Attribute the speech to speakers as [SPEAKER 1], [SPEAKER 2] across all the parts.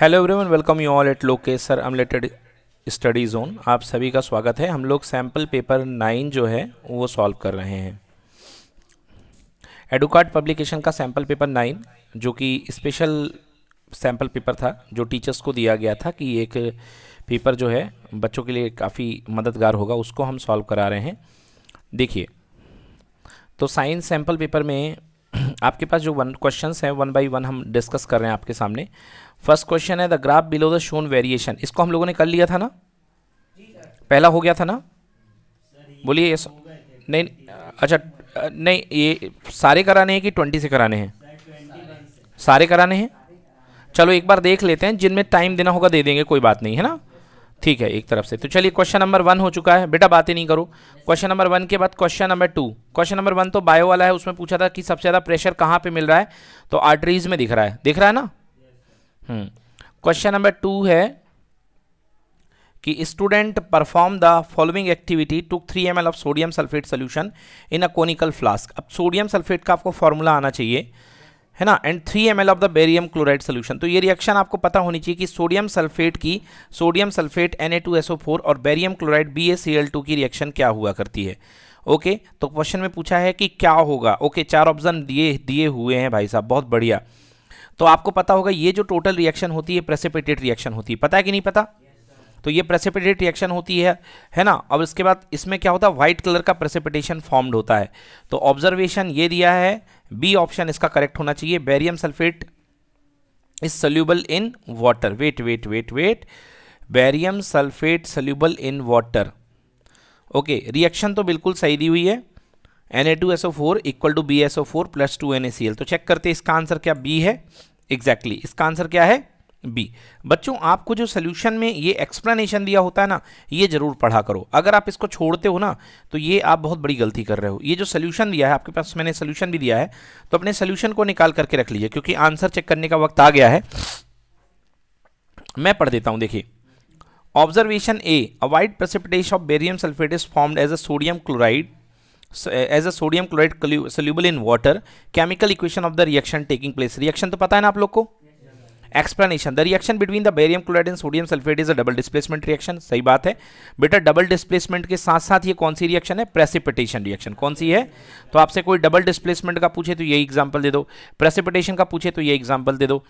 [SPEAKER 1] Hello everyone welcome you all at लोकेसर sir अमलेटेड study zone आप सभी का स्वागत है हम लोग सैम्पल पेपर नाइन जो है वो सॉल्व कर रहे हैं एडुकार्ड पब्लिकेशन का सैम्पल पेपर नाइन जो कि स्पेशल सैम्पल पेपर था जो टीचर्स को दिया गया था कि एक पेपर जो है बच्चों के लिए काफ़ी मददगार होगा उसको हम सॉल्व करा रहे हैं देखिए तो साइंस सैम्पल पेपर में आपके पास जो वन क्वेश्चंस हैं वन बाय वन हम डिस्कस कर रहे हैं आपके सामने फर्स्ट क्वेश्चन है the graph below the shown variation इसको हम लोगों ने कर लिया था ना पहला हो गया था ना बोलिए यस नहीं अच्छा नहीं ये सारे कराने हैं कि ट्वेंटी से कराने हैं सारे कराने हैं चलो एक बार देख लेते हैं जिनमें टाइम देना होगा दे देंगे कोई बात नहीं है ना ठीक है एक तरफ से तो चलिए क्वेश्चन नंबर वन हो चुका है बेटा बात ही नहीं करो क्वेश्चन नंबर वन के बाद question number two question number one तो बायो वाला है उसमें पूछा था कि सबसे ज़्यादा प्रेशर कहाँ पर मिल रहा है तो आर्टरीज में दिख रहा है दिख रहा है ना क्वेश्चन नंबर टू है कि student perform the following activity two three M of sodium sulphate solution in a conical flask अब सोडियम सल्फेट का आपको फॉर्मूला आना चाहिए है ना and three M of the barium chloride solution तो ये रिएक्शन आपको पता होनी चाहिए कि सोडियम सल्फेट की सोडियम सल्फेट फोर और बेरियम क्लोराइड टू की रिएक्शन क्या हुआ करती है ओके okay? तो क्वेश्चन में पूछा है कि क्या होगा ओके okay, चार ऑप्शन दिए दिए हुए हैं भाई साहब बहुत बढ़िया तो आपको पता होगा ये जो टोटल रिएक्शन होती है प्रेसिपिटेट रिएक्शन होती है पता है कि नहीं पता तो ये प्रेसिपिटेट रिएक्शन होती है है ना अब इसके बाद इसमें क्या होता है व्हाइट कलर का प्रेसिपिटेशन फॉर्म्ड होता है तो ऑब्जर्वेशन ये दिया है बी ऑप्शन इसका करेक्ट होना चाहिए barium sulphate is soluble in water wait wait wait wait barium sulphate soluble in water okay reaction तो बिल्कुल सही दी हुई है N A two S O four equal to B S O four plus two N A C L तो check करते इसका answer क्या बी है एग्जैक्टली exactly. इसका आंसर क्या है बी बच्चों आपको जो सोल्यूशन में ये एक्सप्लेनेशन दिया होता है ना ये जरूर पढ़ा करो अगर आप इसको छोड़ते हो ना तो ये आप बहुत बड़ी गलती कर रहे हो ये जो सोल्यूशन दिया है आपके पास मैंने सोल्यूशन भी दिया है तो अपने सोल्यूशन को निकाल करके रख लीजिए क्योंकि आंसर चेक करने का वक्त आ गया है मैं पढ़ देता हूँ देखिए observation a a white precipitation of barium sulphate is formed as a sodium chloride as a sodium chloride soluble in water chemical equation of the reaction taking place reaction तो पता है ना आप लोग को explanation the reaction between the barium chloride and sodium sulphate is a double displacement reaction सही बात है बेटा डबल डिस्प्लेसमेंट के साथ साथ ये कौन सी रिएक्शन है प्रेसिपिटेशन रिएक्शन कौन सी है तो आपसे कोई डबल डिस्प्लेसमेंट का पूछे तो ये एग्जाम्पल दे दो प्रेसिपिटेशन का पूछे तो ये एग्जाम्पल दे दो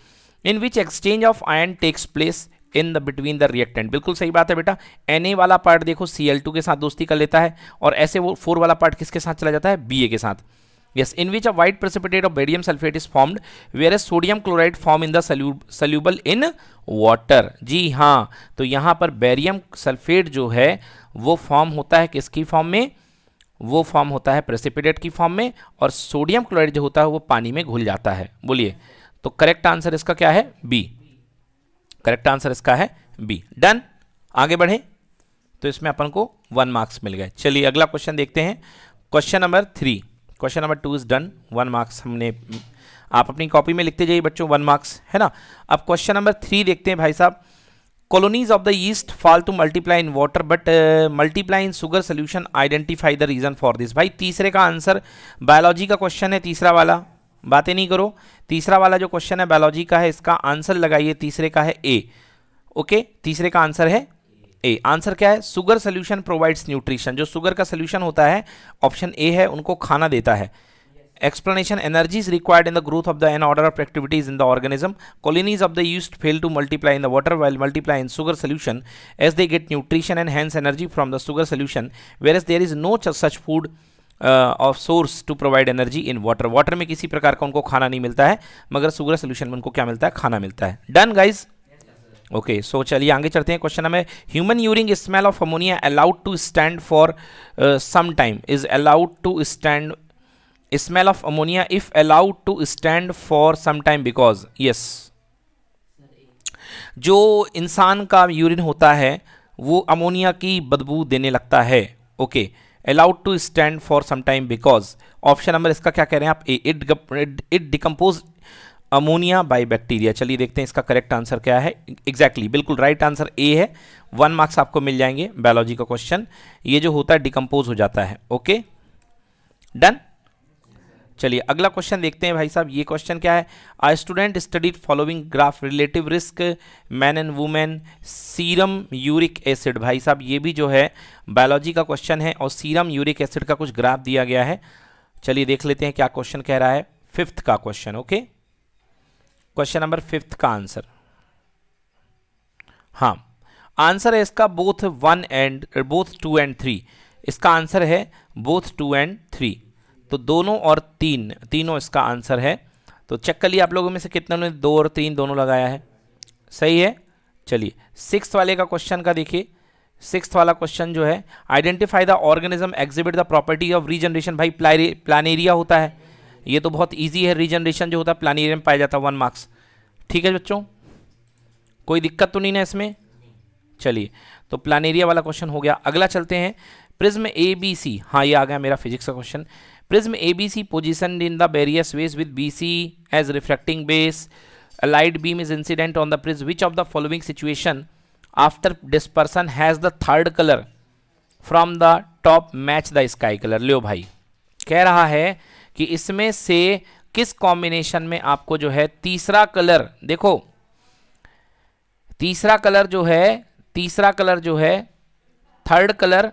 [SPEAKER 1] in which exchange of ion takes place in the between the reactant बिल्कुल सही बात है बेटा एन वाला पार्ट देखो सी के साथ दोस्ती कर लेता है और ऐसे वो फोर वाला पार्ट किसके साथ चला जाता है बी के साथ yes yes in which a white precipitate of barium sulfate is formed whereas sodium chloride form in the soluble in water जी हाँ तो यहाँ पर बेरियम सल्फेट जो है वो फॉर्म होता है किसकी फॉर्म में वो फॉर्म होता है प्रेसिपिटेट की फॉर्म में और सोडियम क्लोराइड जो होता है वो पानी में घुल जाता है बोलिए तो करेक्ट आंसर इसका क्या है बी करेक्ट आंसर इसका है बी डन आगे बढ़े तो इसमें अपन को वन मार्क्स मिल गए चलिए अगला क्वेश्चन देखते हैं question number three question number two is done one marks हमने आप अपनी कॉपी में लिखते जाइए बच्चों वन मार्क्स है ना अब क्वेश्चन नंबर थ्री देखते हैं भाई साहब colonies of the yeast fall to multiply in water but multiply in sugar solution identify the reason for this भाई तीसरे का आंसर बायोलॉजी का क्वेश्चन है तीसरा वाला बातें नहीं करो तीसरा वाला जो क्वेश्चन है बायोलॉजी का है इसका आंसर लगाइए तीसरे का है ए ओके तीसरे का आंसर है ए आंसर क्या है सुगर सोल्यूशन प्रोवाइड्स न्यूट्रिशन जो सुगर का सोल्यूशन होता है ऑप्शन ए है उनको खाना देता है explanation energy is required in the growth of the an order of activities in the organism colonies of the yeast fail to multiply in the water well multiply in sugar solution as they get nutrition and hence energy from the sugar solution whereas there is no such food of source to provide energy in water water में किसी प्रकार का उनको खाना नहीं मिलता है मगर सुगर सोल्यूशन में उनको क्या मिलता है खाना मिलता है डन गाइज ओके सो चलिए आगे चलते हैं क्वेश्चन हमें human urine smell of ammonia allowed to stand for some time is allowed to stand smell of ammonia if allowed to stand for some time because yes जो इंसान का urine होता है वो अमोनिया की बदबू देने लगता है okay okay. Allowed to stand for some time because option number इसका क्या कह रहे हैं आप A it it decompose ammonia by bacteria चलिए देखते हैं इसका करेक्ट आंसर क्या है एग्जैक्टली exactly, बिल्कुल राइट आंसर ए है वन मार्क्स आपको मिल जाएंगे बायोलॉजी का क्वेश्चन ये जो होता है डिकम्पोज हो जाता है ओके okay? डन चलिए अगला क्वेश्चन देखते हैं भाई साहब ये क्वेश्चन क्या है a student studied following graph relative risk man and women serum uric acid भाई साहब ये भी जो है बायोलॉजी का क्वेश्चन है और सीरम यूरिक एसिड का कुछ ग्राफ दिया गया है चलिए देख लेते हैं क्या क्वेश्चन कह रहा है फिफ्थ का question okay question number fifth का आंसर हाँ आंसर है इसका both one and both two and three इसका आंसर है बोथ टू एंड थ्री तो दोनों और तीन तीनों इसका आंसर है तो चेक कर लिए आप लोगों में से कितने ने दो और तीन दोनों लगाया है सही है चलिए सिक्स वाले का क्वेश्चन का देखिए सिक्स वाला क्वेश्चन जो है identify the organism exhibit the property of regeneration भाई प्लानेरिया होता है ये तो बहुत ईजी है रीजनरेशन जो होता है प्लानेरिया में पाया जाता है वन मार्क्स ठीक है बच्चों कोई दिक्कत तो नहीं ना इसमें चलिए तो प्लानेरिया वाला क्वेश्चन हो गया अगला चलते हैं प्रिज्म ए बी सी हाँ ये आ गया मेरा फिजिक्स का question Prism ABC positioned in the various ways with BC as refracting base. A light beam is incident on the prism. Which of the following situation after dispersion has the third color from the top match the sky color? Leo भाई कह रहा है कि इसमें से किस combination में आपको जो है तीसरा कलर देखो तीसरा कलर जो है तीसरा कलर जो है third colour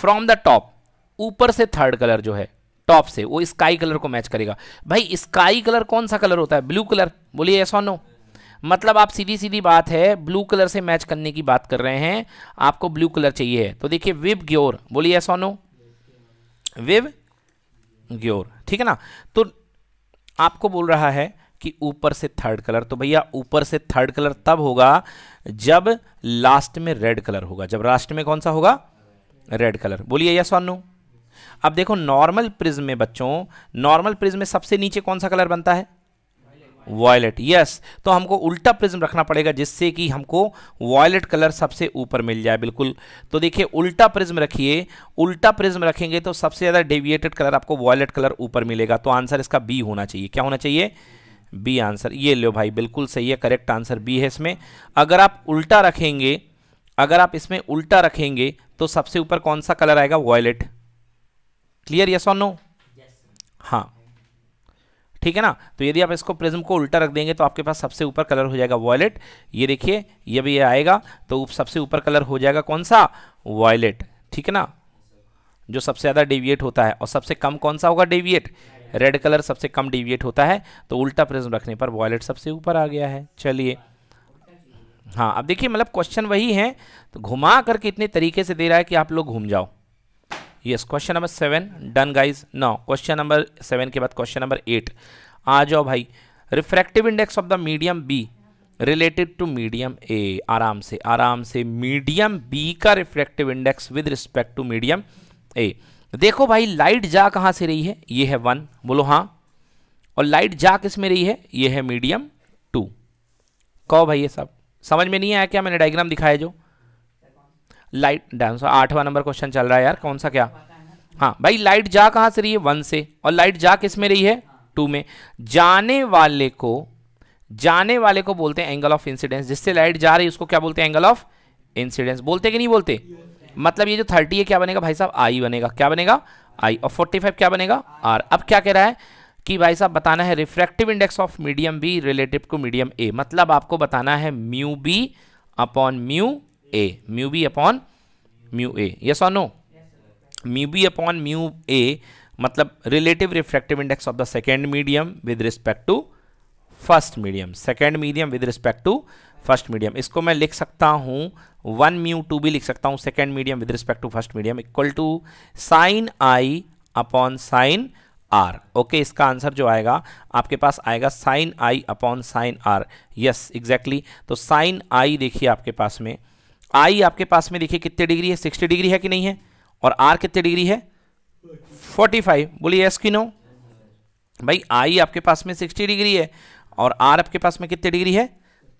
[SPEAKER 1] from the top ऊपर से थर्ड कलर जो है टॉप से वो स्काई कलर को मैच करेगा भाई स्काई कलर कौन सा कलर होता है ब्लू कलर बोलिए ऐसा नो मतलब आप सीधी सीधी बात है ब्लू कलर से मैच करने की बात कर रहे हैं आपको ब्लू कलर चाहिए तो देखिए विव ग्योर बोलिए ऐसा नो विव ग्योर ठीक है ना तो आपको बोल रहा है कि ऊपर से थर्ड कलर तो भैया ऊपर से थर्ड कलर तब होगा जब लास्ट में रेड कलर होगा जब लास्ट में कौन सा होगा रेड कलर बोलिए यस और नो अब देखो नॉर्मल प्रिज्म में बच्चों नॉर्मल प्रिज्म में सबसे नीचे कौन सा कलर बनता है वॉयलेट यस yes. तो हमको उल्टा प्रिज्म रखना पड़ेगा जिससे कि हमको वॉयलेट कलर सबसे ऊपर मिल जाए बिल्कुल तो देखिए उल्टा प्रिज्म रखिए उल्टा प्रिज्म रखेंगे तो सबसे ज़्यादा डेविएटेड कलर आपको वॉयलेट कलर ऊपर मिलेगा तो आंसर इसका बी होना चाहिए क्या होना चाहिए बी आंसर ये लो भाई बिल्कुल सही है करेक्ट आंसर बी है इसमें अगर आप उल्टा रखेंगे अगर आप इसमें उल्टा रखेंगे तो सबसे ऊपर कौन सा कलर आएगा violet clear yes or no हाँ ठीक है ना तो यदि आप इसको प्रिज्म को उल्टा रख देंगे तो आपके पास सबसे ऊपर कलर हो जाएगा वॉयलेट ये देखिए ये भी ये आएगा तो सबसे ऊपर कलर हो जाएगा कौन सा वॉयलेट ठीक है ना जो सबसे ज़्यादा डेविएट होता है और सबसे कम कौन सा होगा डेविएट रेड कलर सबसे कम डेविएट होता है तो उल्टा प्रिज्म रखने पर वॉयलेट सबसे ऊपर आ गया है चलिए हाँ अब देखिए मतलब क्वेश्चन वही है तो घुमा करके इतने तरीके से दे रहा है कि आप लोग घूम जाओ yes question number seven done guys no question number seven के बाद क्वेश्चन नंबर एट आ जाओ भाई refractive index of the medium B related to medium A आराम से आराम से मीडियम बी का refractive index with respect to medium A देखो भाई लाइट जा कहाँ से रही है ये है वन बोलो हाँ और लाइट जा किस में रही है ये है मीडियम टू कहो भाई ये सब समझ में नहीं आया क्या मैंने डायग्राम दिखाया जो लाइट डांस आठवां नंबर क्वेश्चन चल रहा है यार कौन सा क्या हाँ भाई लाइट जा कहाँ से रही है वन से और लाइट जा किस में रही है टू में जाने वाले को जाने वाले को बोलते हैं एंगल ऑफ इंसिडेंस जिससे लाइट जा रही है उसको क्या बोलते हैं एंगल ऑफ इंसिडेंस बोलते कि नहीं बोलते मतलब ये जो थर्टी है क्या बनेगा भाई साहब आई बनेगा क्या बनेगा आई और फोर्टी फाइव क्या बनेगा आर अब क्या कह रहा है कि भाई साहब बताना है refractive index of medium B relative to medium A मतलब आपको बताना है mu B upon mu A mu B upon mu A yes और no mu B upon mu A मतलब relative refractive index of the second medium with respect to first medium second medium with respect to first medium इसको मैं लिख सकता हूँ one mu to भी लिख सकता हूँ second medium with respect to first medium equal to sine i upon sine r okay इसका आंसर जो आएगा आपके पास आएगा sine i upon sine r yes exactly तो साइन आई देखिए आपके पास में आई आपके पास में देखिए कितने डिग्री है सिक्सटी डिग्री है कि नहीं है और आर कितने डिग्री है फोर्टी फाइव बोलिए एस की नो भाई आई आपके पास में सिक्सटी डिग्री है और आर आपके पास में कितने डिग्री है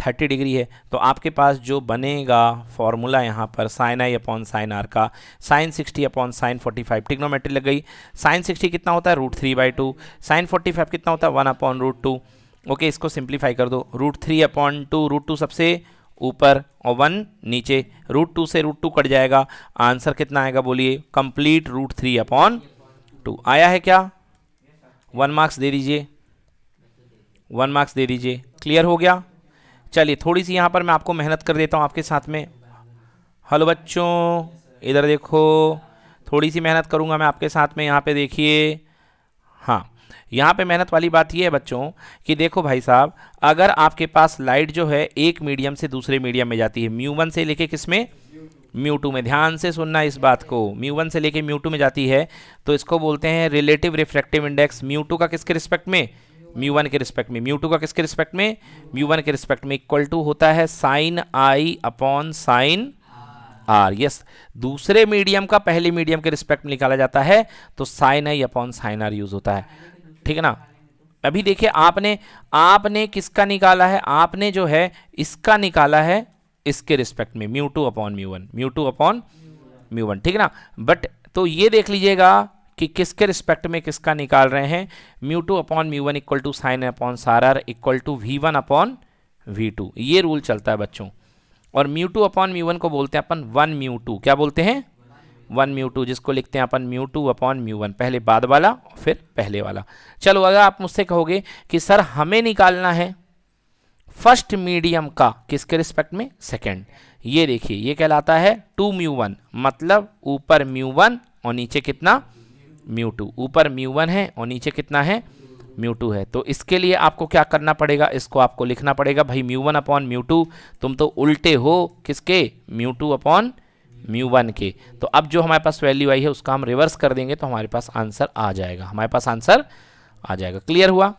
[SPEAKER 1] थर्टी डिग्री है तो आपके पास जो बनेगा फॉर्मूला यहाँ पर sine i upon sine r का sine sixty upon sine forty five trigonometry लग गई साइन सिक्सटी कितना होता है root three by two sine forty five कितना होता है one upon root two okay इसको सिंप्लीफाई कर दो root three upon two root two सबसे ऊपर और वन नीचे रूट टू से रूट टू कट जाएगा आंसर कितना आएगा बोलिए complete root three upon to आया है क्या वन मार्क्स दे दीजिए वन मार्क्स दे दीजिए क्लियर हो गया चलिए थोड़ी सी यहाँ पर मैं आपको मेहनत कर देता हूँ आपके साथ में हलो बच्चों इधर देखो थोड़ी सी मेहनत करूँगा मैं आपके साथ में यहाँ पे देखिए हाँ यहाँ पे मेहनत वाली बात यह है बच्चों कि देखो भाई साहब अगर आपके पास लाइट जो है एक मीडियम से दूसरे मीडियम में जाती है म्यू वन से लेके किस में म्यू टू में ध्यान से सुनना इस बात को म्यू वन से लेके म्यू टू में जाती है तो इसको बोलते हैं relative refractive index mu two का किसके रिस्पेक्ट में म्यू वन के रिस्पेक्ट में म्यू टू का किसके रिस्पेक्ट में म्यू वन के रिस्पेक्ट में इक्वल टू होता है sine i upon sine r yes दूसरे मीडियम का पहले मीडियम के रिस्पेक्ट में निकाला जाता है तो sine i upon sine r use होता है ठीक है ना अभी देखिए आपने आपने किसका निकाला है आपने जो है इसका निकाला है इसके रिस्पेक्ट में mu two upon mu one mu two upon mu one ठीक है ना बट तो ये देख लीजिएगा कि किसके रिस्पेक्ट में किसका निकाल रहे हैं mu two upon mu one equal to sine upon sine r equal to v one upon v two ये रूल चलता है बच्चों और mu two upon mu one को बोलते हैं अपन वन म्यू टू क्या बोलते हैं वन म्यू टू जिसको लिखते हैं अपन mu two upon mu one पहले बाद वाला फिर पहले वाला चलो अगर आप मुझसे कहोगे कि सर हमें निकालना है फर्स्ट मीडियम का किसके रिस्पेक्ट में सेकेंड ये देखिए ये कहलाता है टू म्यू वन मतलब ऊपर म्यू वन और नीचे कितना म्यू टू ऊपर म्यू वन है और नीचे कितना है म्यू टू है तो इसके लिए आपको क्या करना पड़ेगा इसको आपको लिखना पड़ेगा भाई mu one upon mu two तुम तो उल्टे हो किसके mu two upon mu one के तो अब जो हमारे पास वैल्यू आई है उसका हम रिवर्स कर देंगे तो हमारे पास आंसर आ जाएगा हमारे पास आंसर आ जाएगा क्लियर हुआ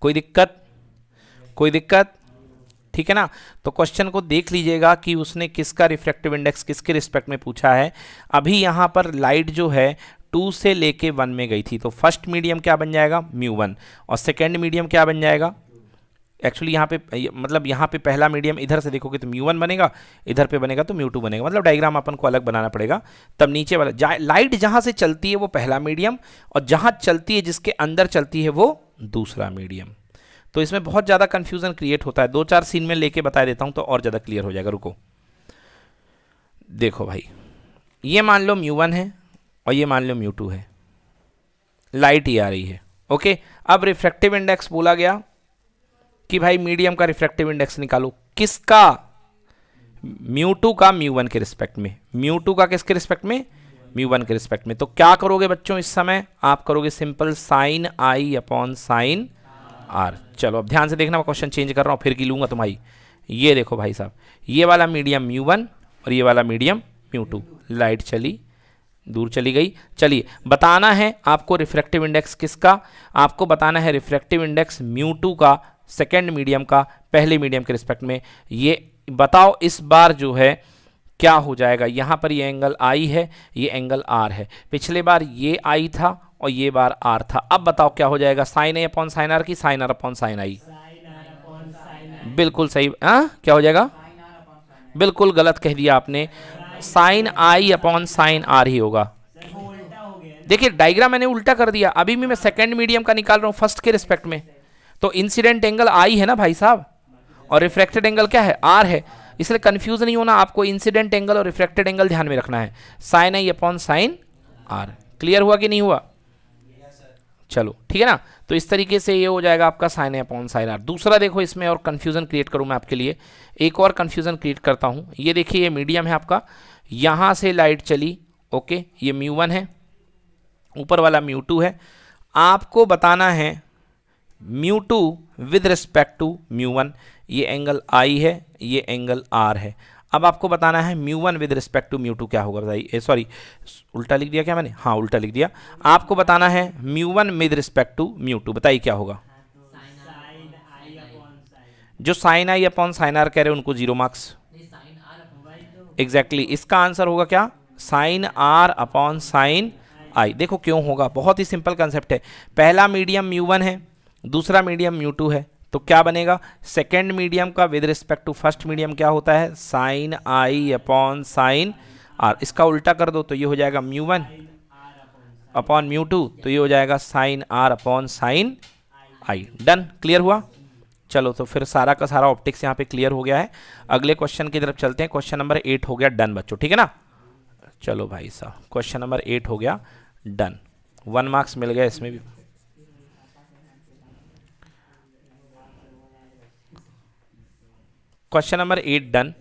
[SPEAKER 1] कोई दिक्कत कोई दिक्कत ठीक है ना तो क्वेश्चन को देख लीजिएगा कि उसने किसका रिफ्रैक्टिव इंडेक्स किसके रिस्पेक्ट में पूछा है अभी यहाँ पर लाइट जो है टू से लेके वन में गई थी तो फर्स्ट मीडियम क्या बन जाएगा म्यू वन और सेकेंड मीडियम क्या बन जाएगा एक्चुअली यहाँ पे मतलब यहाँ पे पहला मीडियम इधर से देखोगे तो म्यू वन बनेगा इधर पे बनेगा तो म्यू टू बनेगा मतलब डायग्राम अपन को अलग बनाना पड़ेगा तब नीचे वाला लाइट जहाँ से चलती है वो पहला मीडियम और जहाँ चलती है जिसके अंदर चलती है वो दूसरा मीडियम तो इसमें बहुत ज़्यादा कन्फ्यूज़न क्रिएट होता है दो चार सीन में लेके बता देता हूँ तो और ज़्यादा क्लियर हो जाएगा रुको देखो भाई ये मान लो म्यू वन है और ये मान लो म्यू टू है लाइट ही आ रही है ओके अब रिफ्रैक्टिव इंडेक्स बोला गया कि भाई मीडियम का रिफ्रैक्टिव इंडेक्स निकालो किसका म्यू टू का म्यू वन के रिस्पेक्ट में म्यू टू का किसके रिस्पेक्ट में म्यू वन के रिस्पेक्ट में तो क्या करोगे बच्चों इस समय आप करोगे simple sine i upon sine r चलो अब ध्यान से देखना मैं क्वेश्चन चेंज कर रहा हूँ फिर की लूंगा तुम्हारी ये देखो भाई साहब ये वाला मीडियम म्यू वन और ये वाला मीडियम म्यू टू लाइट चली दूर चली गई चलिए बताना है आपको रिफ्रैक्टिव इंडेक्स किसका आपको बताना है रिफ्रैक्टिव इंडेक्स म्यू टू का सेकेंड मीडियम का पहले मीडियम के रिस्पेक्ट में ये बताओ इस बार जो है क्या हो जाएगा यहाँ पर ये एंगल आई है ये एंगल आर है पिछले बार ये आई था और ये बार आर था अब बताओ क्या हो जाएगा sine A upon sine r की sine r upon sine i बिल्कुल सही आ? हाँ? क्या हो जाएगा बिल्कुल गलत कह दिया आपने sine i upon sine r ही होगा देखिए डायग्राम मैंने उल्टा कर दिया अभी भी मैं सेकेंड मीडियम का निकाल रहा हूँ फर्स्ट के रिस्पेक्ट में तो इंसिडेंट एंगल आई है ना भाई साहब और रिफ्रैक्टेड एंगल क्या है आर है इसलिए कन्फ्यूज नहीं होना आपको इंसिडेंट एंगल और रिफ्रैक्टेड एंगल ध्यान में रखना है sine i upon sine r clear हुआ कि नहीं हुआ चलो ठीक है ना तो इस तरीके से ये हो जाएगा आपका sine A upon sine r दूसरा देखो इसमें और कन्फ्यूजन क्रिएट करूँ मैं आपके लिए एक और कन्फ्यूजन क्रिएट करता हूँ ये देखिए ये मीडियम है आपका यहाँ से लाइट चली ओके ये म्यू वन है ऊपर वाला म्यू टू है आपको बताना है mu two with respect to mu one ये एंगल आई है ये एंगल आर है अब आपको बताना है mu one with respect to mu two क्या होगा बताइए सॉरी उल्टा लिख दिया क्या मैंने हाँ उल्टा लिख दिया आपको बताना है mu one with respect to mu two बताइए क्या होगा जो sine i upon sine r कह रहे हैं उनको जीरो मार्क्स एग्जैक्टली इसका आंसर होगा क्या sine r upon sine i देखो क्यों होगा बहुत ही सिंपल कंसेप्ट है पहला मीडियम म्यू वन है दूसरा मीडियम म्यू टू है तो क्या बनेगा सेकेंड मीडियम का with respect to first medium क्या होता है sine i upon sine r इसका उल्टा कर दो तो ये हो जाएगा mu one upon mu two तो ये हो जाएगा sine r upon sine i done clear हुआ चलो तो फिर सारा का सारा ऑप्टिक्स यहाँ पे क्लियर हो गया है अगले क्वेश्चन की तरफ चलते हैं क्वेश्चन नंबर एट हो गया डन बच्चों ठीक है ना चलो भाई साहब क्वेश्चन नंबर एट हो गया डन वन मार्क्स मिल गया इसमें भी क्वेश्चन नंबर एट डन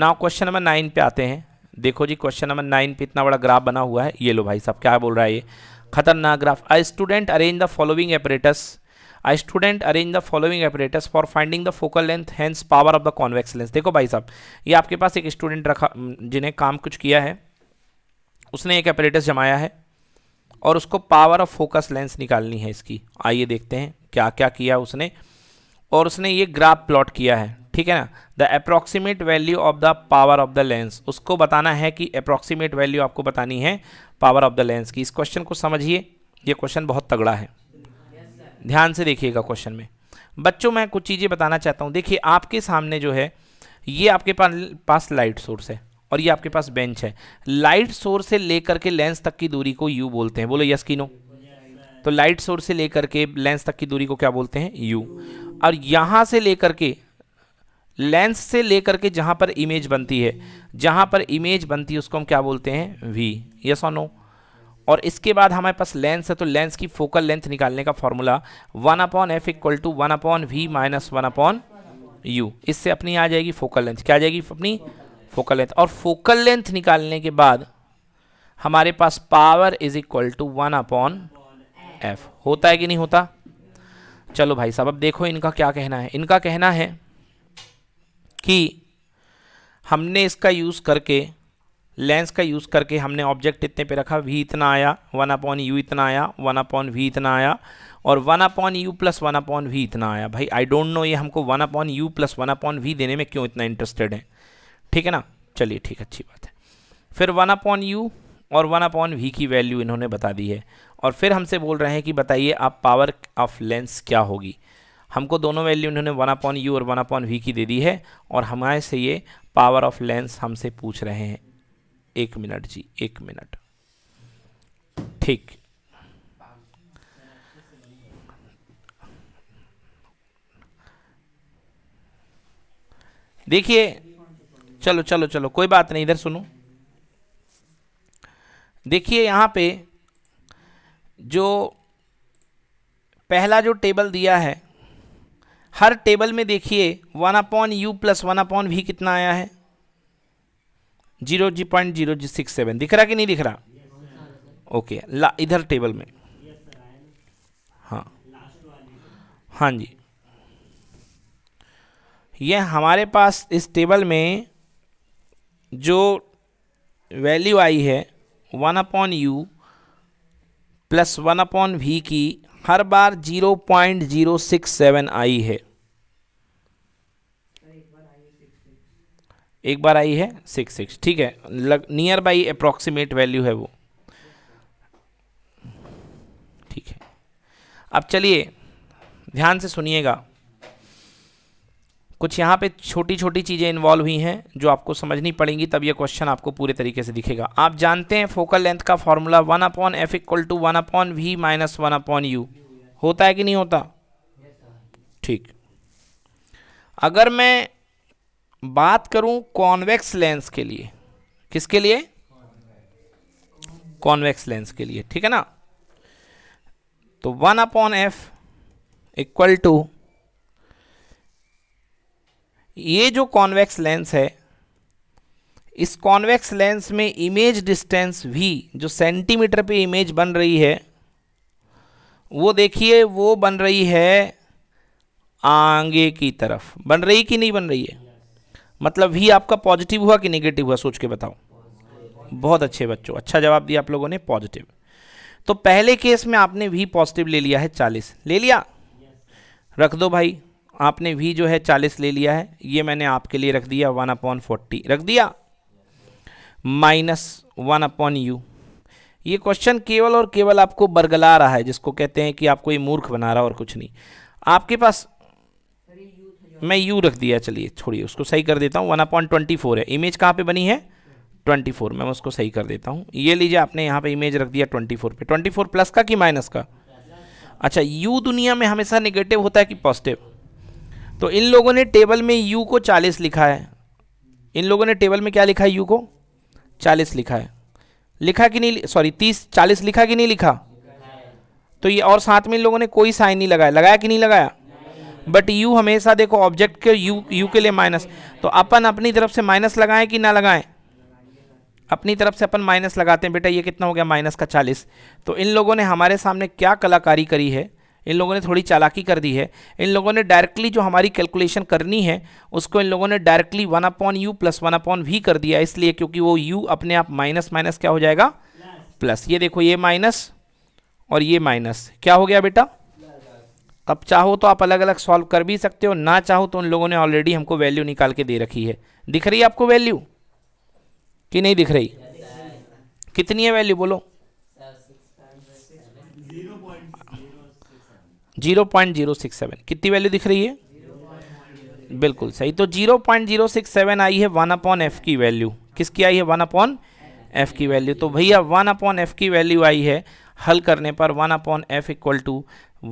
[SPEAKER 1] ना क्वेश्चन नंबर नाइन पे आते हैं देखो जी क्वेश्चन नंबर नाइन पे इतना बड़ा ग्राफ बना हुआ है ये लो भाई साहब क्या बोल रहा है ये खतरनाक graph a student arrange the following apparatus I student arrange the following apparatus for finding the focal length hence power of the convex lens देखो भाई साहब ये आपके पास एक स्टूडेंट रखा जिन्हें काम कुछ किया है उसने एक अपरेटस जमाया है और उसको पावर ऑफ फोकस लेंस निकालनी है इसकी आइए देखते हैं क्या क्या किया उसने और उसने ये ग्राफ प्लॉट किया है ठीक है ना the approximate value of the power of the lens उसको बताना है कि अप्रॉक्सीमेट वैल्यू आपको बतानी है पावर ऑफ द लेंस की इस क्वेश्चन को समझिए ये क्वेश्चन बहुत तगड़ा है ध्यान से देखिएगा क्वेश्चन में बच्चों मैं कुछ चीज़ें बताना चाहता हूँ देखिए आपके सामने जो है ये आपके पास लाइट सोर्स है और ये आपके पास बेंच है लाइट सोर्स से लेकर के लेंस तक की दूरी को यू बोलते हैं बोलो यस की नो तो लाइट सोर्स से लेकर के लेंस तक की दूरी को क्या बोलते हैं यू और यहाँ से लेकर के लेंस से लेकर के जहाँ पर इमेज बनती है जहाँ पर इमेज बनती है उसको हम क्या बोलते हैं वी यस और नो और इसके बाद हमारे पास लेंस है तो लेंस की फोकल लेंथ निकालने का formula one upon F equal to one upon V minus one upon U इससे अपनी आ जाएगी फोकल लेंथ क्या आ जाएगी अपनी फोकल लेंथ और फोकल लेंथ निकालने के बाद हमारे पास power is equal to one upon F होता है कि नहीं होता चलो भाई साहब अब देखो इनका क्या कहना है इनका कहना है कि हमने इसका यूज़ करके लेंस का यूज़ करके हमने ऑब्जेक्ट इतने पे रखा वी इतना आया वन अपॉन यू इतना आया वन अपॉन वी इतना आया और one upon U plus one upon V इतना आया भाई आई डोंट नो ये हमको one upon U plus one upon V देने में क्यों इतना इंटरेस्टेड है ठीक है ना चलिए ठीक अच्छी बात है फिर वन अपॉन यू और वन अपॉन वी की वैल्यू इन्होंने बता दी है और फिर हमसे बोल रहे हैं कि बताइए आप पावर ऑफ लेंस क्या होगी हमको दोनों वैल्यू इन्होंने वन अपॉन यू और वन अपॉन वी की दे दी है और हमारे से ये पावर ऑफ लेंस हमसे पूछ रहे हैं एक मिनट जी एक मिनट ठीक देखिए चलो चलो चलो कोई बात नहीं इधर सुनो देखिए यहाँ पे जो पहला जो टेबल दिया है हर टेबल में देखिए one upon U plus one upon V कितना आया है जीरो जी पॉइंट जीरो जी सिक्स सेवन दिख रहा कि नहीं दिख रहा ओके ला इधर टेबल में हाँ हाँ जी यह हमारे पास इस टेबल में जो वैल्यू आई है one upon U plus one upon V की हर बार 0.067 आई है एक बार आई है सिक्स सिक्स ठीक है लग नियर बाई अप्रॉक्सीमेट वैल्यू है वो ठीक है अब चलिए ध्यान से सुनिएगा कुछ यहाँ पे छोटी छोटी चीज़ें इन्वॉल्व हुई हैं जो आपको समझनी पड़ेंगी तब ये क्वेश्चन आपको पूरे तरीके से दिखेगा आप जानते हैं फोकल लेंथ का formula one upon F equal to one upon V minus one upon U होता है कि नहीं होता ठीक अगर मैं बात करूं कॉन्वेक्स लेंस के लिए किसके लिए कॉन्वेक्स लेंस के लिए ठीक है ना तो one upon F equal to ये जो कॉन्वेक्स लेंस है इस कॉन्वेक्स लेंस में इमेज डिस्टेंस भी जो सेंटीमीटर पे इमेज बन रही है वो देखिए वो बन रही है आगे की तरफ बन रही कि नहीं बन रही है मतलब भी आपका पॉजिटिव हुआ कि नेगेटिव हुआ सोच के बताओ बहुत अच्छे बच्चों अच्छा जवाब दिया आप लोगों ने पॉजिटिव तो पहले केस में आपने भी पॉजिटिव ले लिया है चालीस ले लिया रख दो भाई आपने वी जो है चालीस ले लिया है ये मैंने आपके लिए रख दिया वन अपॉन फोर्टी रख दिया माइनस वन अपॉन यू ये क्वेश्चन केवल और केवल आपको बरगला रहा है जिसको कहते हैं कि आपको ये मूर्ख बना रहा और कुछ नहीं आपके पास मैं यू रख दिया चलिए छोड़िए उसको सही कर देता हूँ वन अपॉन ट्वेंटी फोर है इमेज कहाँ पे बनी है ट्वेंटी फोर मैं उसको सही कर देता हूँ ये लीजिए आपने यहाँ पे इमेज रख दिया ट्वेंटी फोर पे ट्वेंटी फोर प्लस का कि माइनस का अच्छा यू दुनिया में हमेशा निगेटिव होता है कि पॉजिटिव तो इन लोगों ने टेबल में यू को चालीस लिखा है इन लोगों ने टेबल में क्या लिखा है यू को चालीस लिखा है लिखा कि नहीं सॉरी तीस चालीस लिखा कि नहीं लिखा तो ये और साथ में इन लोगों ने कोई साइन नहीं लगाया लगाया कि नहीं लगाया बट यू हमेशा देखो ऑब्जेक्ट के यू यू के लिए माइनस तो अपन अपनी तरफ से माइनस लगाएं कि ना लगाएं अपनी तरफ से अपन माइनस लगाते हैं बेटा ये कितना हो गया माइनस का चालीस तो इन लोगों ने हमारे सामने क्या कलाकारी करी है इन लोगों ने थोड़ी चालाकी कर दी है इन लोगों ने डायरेक्टली जो हमारी कैलकुलेशन करनी है उसको इन लोगों ने directly one upon U plus one upon V कर दिया इसलिए क्योंकि वो यू अपने आप माइनस माइनस क्या हो जाएगा प्लस ये देखो ये माइनस और ये माइनस क्या हो गया बेटा अब चाहो तो आप अलग अलग सॉल्व कर भी सकते हो ना चाहो तो उन लोगों ने ऑलरेडी हमको वैल्यू निकाल के दे रखी है दिख रही है आपको वैल्यू कि नहीं दिख रही कितनी है वैल्यू बोलो zero point zero six seven कितनी वैल्यू दिख रही है बिल्कुल सही तो zero point zero six seven आई है वन अपॉन एफ की वैल्यू किसकी आई है वन अपॉन एफ की वैल्यू तो भैया वन अपॉन एफ की वैल्यू आई है हल करने पर one upon F equal to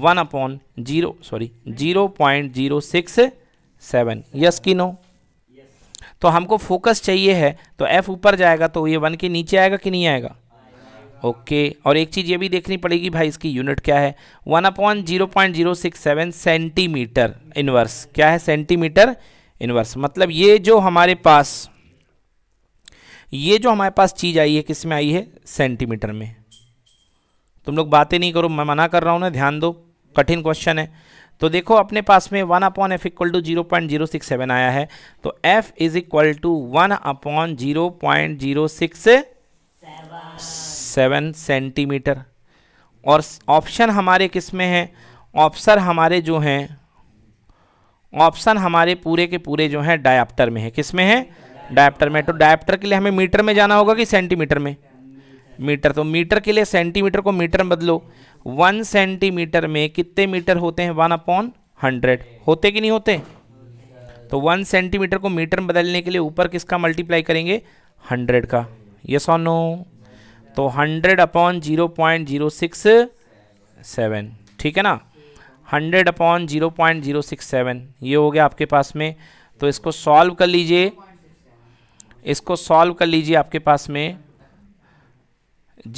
[SPEAKER 1] one upon zero sorry zero point zero six seven yes की नो तो हमको फोकस चाहिए है तो एफ ऊपर जाएगा तो ये वन के नीचे आएगा कि नहीं आएगा ओके और एक चीज़ ये भी देखनी पड़ेगी भाई इसकी यूनिट क्या है one upon zero point zero six seven centimetre inverse क्या है सेंटीमीटर इनवर्स मतलब ये जो हमारे पास ये जो हमारे पास चीज़ आई है किस में आई है सेंटीमीटर में तुम लोग बातें नहीं करो मैं मना कर रहा हूँ ना ध्यान दो कठिन क्वेश्चन है तो देखो अपने पास में one upon F equal to zero point zero six seven आया है तो F is equal to one upon zero point zero six seven centimetre और ऑप्शन हमारे किस में है ऑप्शन हमारे जो हैं ऑप्शन हमारे पूरे के पूरे जो हैं डायप्टर में है किस में है डायप्टर में तो डायप्टर के लिए हमें मीटर में जाना होगा कि सेंटीमीटर में मीटर तो मीटर के लिए सेंटीमीटर को मीटर में बदलो वन सेंटीमीटर में कितने मीटर होते हैं वन अपॉन हंड्रेड होते कि नहीं होते तो वन सेंटीमीटर को मीटर में बदलने के लिए ऊपर किसका मल्टीप्लाई करेंगे हंड्रेड का यस और नो तो hundred upon zero point zero six seven ठीक है ना hundred upon zero point zero six seven ये हो गया आपके पास में तो इसको सॉल्व कर लीजिए इसको सॉल्व कर लीजिए आपके पास में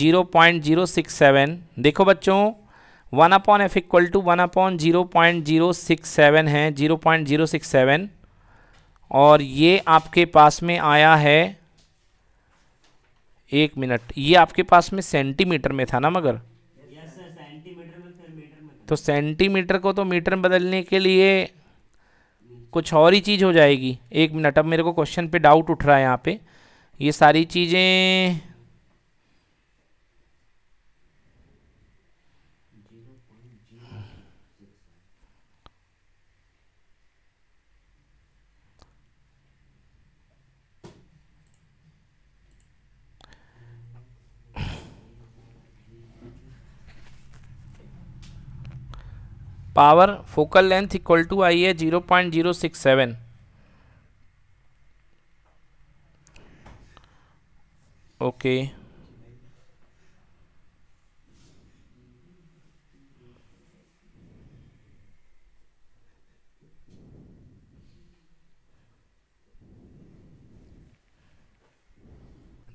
[SPEAKER 1] zero point zero six seven देखो बच्चों one upon F equal to one upon zero point zero six seven है zero point zero six seven और ये आपके पास में आया है एक मिनट ये आपके पास में सेंटीमीटर में था ना मगर तो सेंटीमीटर को तो मीटर बदलने के लिए कुछ और ही चीज़ हो जाएगी एक मिनट अब मेरे को क्वेश्चन पे डाउट उठ रहा है यहाँ पे ये सारी चीज़ें power focal length equal to आई है zero point zero six seven okay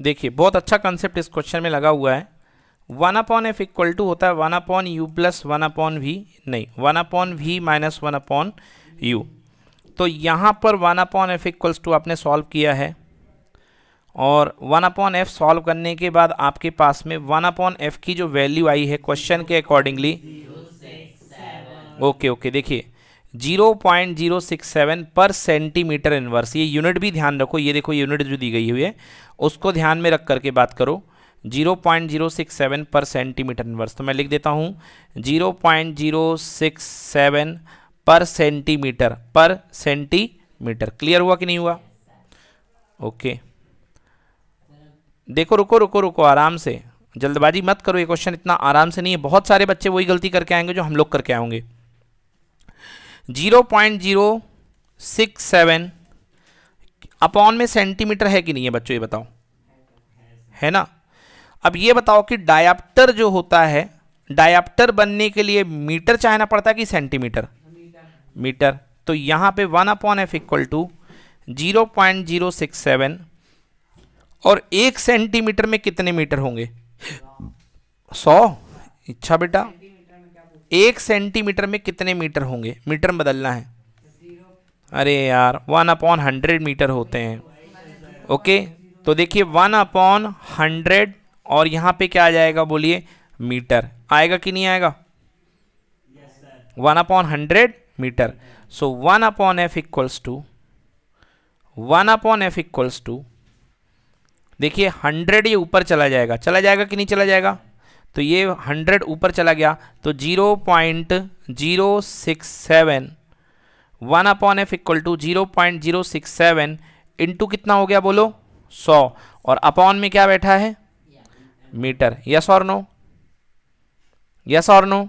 [SPEAKER 1] देखिए बहुत अच्छा कंसेप्ट इस क्वेश्चन में लगा हुआ है one upon F equal to होता है one upon U plus one upon V नहीं one upon V minus one upon U तो यहाँ पर one upon F equals to आपने सॉल्व किया है और वन अपॉन एफ सॉल्व करने के बाद आपके पास में वन अपॉन एफ की जो वैल्यू आई है क्वेश्चन के अकॉर्डिंगली ओके ओके देखिए zero point zero six seven पर सेंटीमीटर इनवर्स ये यूनिट भी ध्यान रखो ये देखो यूनिट जो दी गई हुई है उसको ध्यान में रख करके बात करो zero point zero six seven पर सेंटीमीटर इनवर्स तो मैं लिख देता हूँ zero point zero six seven पर सेंटीमीटर पर सेंटीमीटर क्लियर हुआ कि नहीं हुआ ओके देखो रुको रुको रुको आराम से जल्दबाजी मत करो ये क्वेश्चन इतना आराम से नहीं है बहुत सारे बच्चे वही गलती करके आएंगे जो हम लोग करके आएंगे zero point zero six seven upon में सेंटीमीटर है कि नहीं है बच्चों ये बताओ है ना अब ये बताओ कि डायाप्टर जो होता है डायाप्टर बनने के लिए मीटर चाहना पड़ता है कि सेंटीमीटर मीटर तो यहाँ पे one upon F equal to zero point zero six seven और एक सेंटीमीटर में कितने मीटर होंगे सौ इच्छा बेटा एक सेंटीमीटर में कितने मीटर होंगे मीटर बदलना है अरे यार वन अपॉन हंड्रेड मीटर होते हैं ओके तो देखिए वन अपॉन हंड्रेड और यहाँ पे क्या आ जाएगा बोलिए मीटर आएगा कि नहीं आएगा one upon hundred metre so one upon F equals to one upon F equals to देखिए हंड्रेड ये ऊपर चला जाएगा चला जाएगा कि नहीं चला जाएगा तो ये हंड्रेड ऊपर चला गया तो zero point zero six seven one upon F equal to zero point zero six seven into कितना हो गया बोलो सौ और अपॉन में क्या बैठा है मीटर यस और नो यस और नो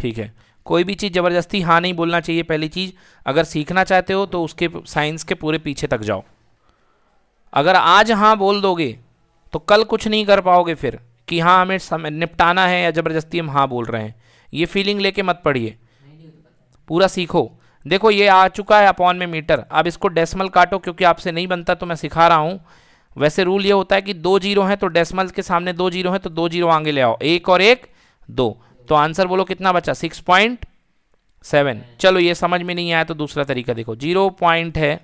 [SPEAKER 1] ठीक है कोई भी चीज़ ज़बरदस्ती हाँ नहीं बोलना चाहिए पहली चीज़ अगर सीखना चाहते हो तो उसके साइंस के पूरे पीछे तक जाओ अगर आज हाँ बोल दोगे तो कल कुछ नहीं कर पाओगे फिर कि हाँ हमें समय निपटाना है या ज़बरदस्ती हम हाँ बोल रहे हैं ये फीलिंग लेके मत पढ़िए पूरा सीखो देखो ये आ चुका है अपॉन में मीटर अब इसको डेसिमल काटो क्योंकि आपसे नहीं बनता तो मैं सिखा रहा हूँ वैसे रूल ये होता है कि दो जीरो हैं तो डेसिमल के सामने दो जीरो हैं तो दो जीरो आगे ले आओ एक और एक दो तो आंसर बोलो कितना बचा सिक्स पॉइंट सेवन चलो ये समझ में नहीं आया तो दूसरा तरीका देखो जीरो पॉइंट है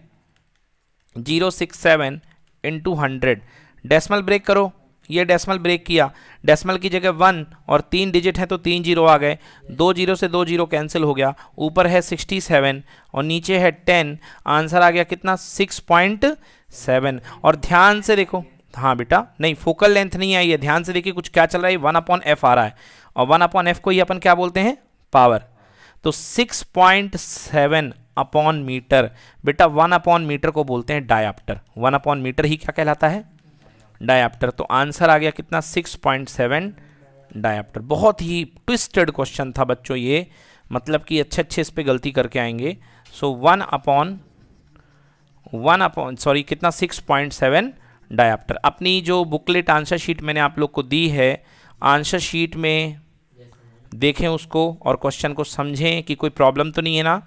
[SPEAKER 1] zero six seven into hundred decimal break करो ये डेसिमल ब्रेक किया डेसिमल की जगह वन और तीन डिजिट है तो तीन जीरो आ गए दो जीरो से दो जीरो कैंसिल हो गया ऊपर है सिक्सटी सेवन और नीचे है टेन आंसर आ गया कितना सिक्स पॉइंट सेवन और ध्यान से देखो हाँ बेटा नहीं फोकल लेंथ नहीं आई है ध्यान से देखिए कुछ क्या चल रहा है वन अपॉन एफ आ रहा है और वन अपॉन एफ को ही अपन क्या बोलते हैं पावर तो six point seven upon metre बेटा वन अपॉन मीटर को बोलते हैं डायाप्टर वन अपॉन मीटर ही क्या कहलाता है डायाप्टर तो आंसर आ गया कितना सिक्स पॉइंट सेवन डायाप्टर बहुत ही ट्विस्टेड क्वेश्चन था बच्चों ये मतलब कि अच्छे अच्छे इस पर गलती करके आएंगे so one upon one upon sorry कितना सिक्स पॉइंट सेवन डायाप्टर अपनी जो बुकलेट आंसर शीट मैंने आप लोग को दी है आंसर शीट में देखें उसको और क्वेश्चन को समझें कि कोई प्रॉब्लम तो नहीं है ना